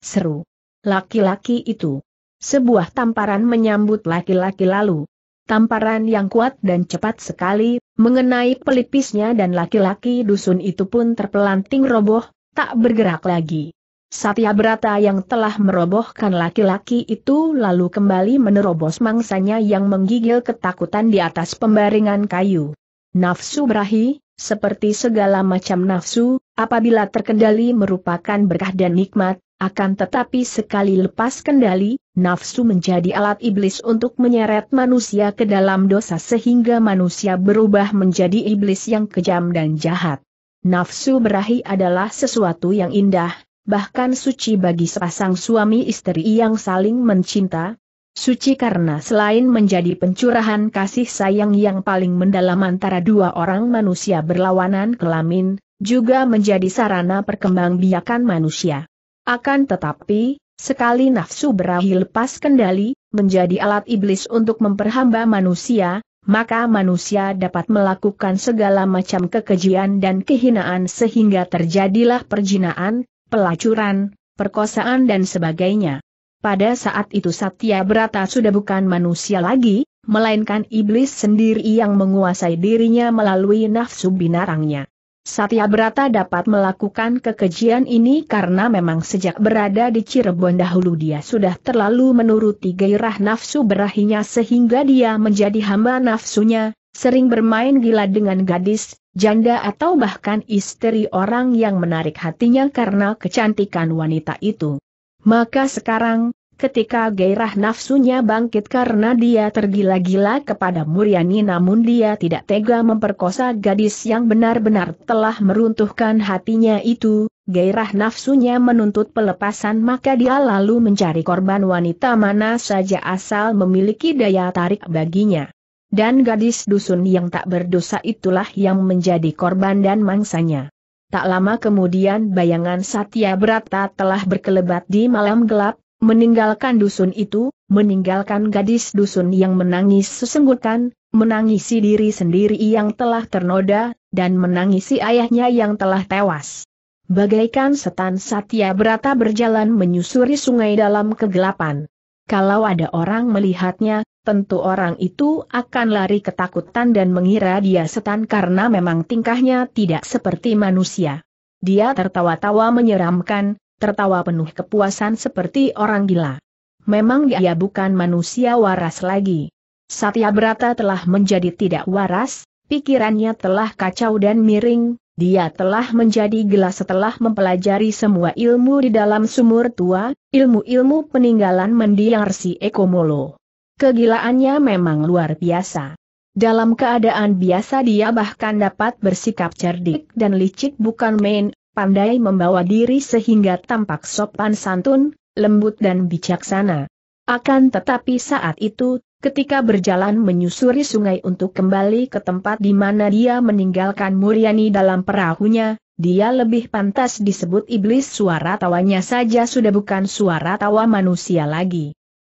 Seru. Laki-laki itu. Sebuah tamparan menyambut laki-laki lalu. Tamparan yang kuat dan cepat sekali, mengenai pelipisnya dan laki-laki dusun itu pun terpelanting roboh, tak bergerak lagi. Satya Brata yang telah merobohkan laki-laki itu lalu kembali menerobos mangsanya yang menggigil ketakutan di atas pembaringan kayu. Nafsu berahi, seperti segala macam nafsu, apabila terkendali merupakan berkah dan nikmat, akan tetapi sekali lepas kendali, nafsu menjadi alat iblis untuk menyeret manusia ke dalam dosa sehingga manusia berubah menjadi iblis yang kejam dan jahat. Nafsu berahi adalah sesuatu yang indah, bahkan suci bagi sepasang suami istri yang saling mencinta, Suci karena selain menjadi pencurahan kasih sayang yang paling mendalam antara dua orang manusia berlawanan kelamin, juga menjadi sarana perkembangbiakan manusia. Akan tetapi, sekali nafsu berahi lepas kendali, menjadi alat iblis untuk memperhamba manusia, maka manusia dapat melakukan segala macam kekejian dan kehinaan sehingga terjadilah perjinaan, pelacuran, perkosaan dan sebagainya. Pada saat itu Satya Brata sudah bukan manusia lagi, melainkan iblis sendiri yang menguasai dirinya melalui nafsu binarangnya. Satya Berata dapat melakukan kekejian ini karena memang sejak berada di Cirebon dahulu dia sudah terlalu menuruti gairah nafsu berahinya sehingga dia menjadi hamba nafsunya, sering bermain gila dengan gadis, janda atau bahkan istri orang yang menarik hatinya karena kecantikan wanita itu. Maka sekarang, Ketika gairah nafsunya bangkit karena dia tergila-gila kepada Muryani namun dia tidak tega memperkosa gadis yang benar-benar telah meruntuhkan hatinya itu, gairah nafsunya menuntut pelepasan maka dia lalu mencari korban wanita mana saja asal memiliki daya tarik baginya. Dan gadis dusun yang tak berdosa itulah yang menjadi korban dan mangsanya. Tak lama kemudian bayangan Satya Brata telah berkelebat di malam gelap, meninggalkan dusun itu, meninggalkan gadis dusun yang menangis sesenggutan, menangisi diri sendiri yang telah ternoda, dan menangisi ayahnya yang telah tewas. Bagaikan setan Satya Berata berjalan menyusuri sungai dalam kegelapan. Kalau ada orang melihatnya, tentu orang itu akan lari ketakutan dan mengira dia setan karena memang tingkahnya tidak seperti manusia. Dia tertawa-tawa menyeramkan, tertawa penuh kepuasan seperti orang gila. Memang dia bukan manusia waras lagi. Satya Brata telah menjadi tidak waras, pikirannya telah kacau dan miring, dia telah menjadi gila setelah mempelajari semua ilmu di dalam sumur tua, ilmu-ilmu peninggalan mendiang resi Ekomolo. Kegilaannya memang luar biasa. Dalam keadaan biasa dia bahkan dapat bersikap cerdik dan licik bukan main, pandai membawa diri sehingga tampak sopan santun, lembut dan bijaksana. Akan tetapi saat itu, ketika berjalan menyusuri sungai untuk kembali ke tempat di mana dia meninggalkan Muriani dalam perahunya, dia lebih pantas disebut iblis suara tawanya saja sudah bukan suara tawa manusia lagi.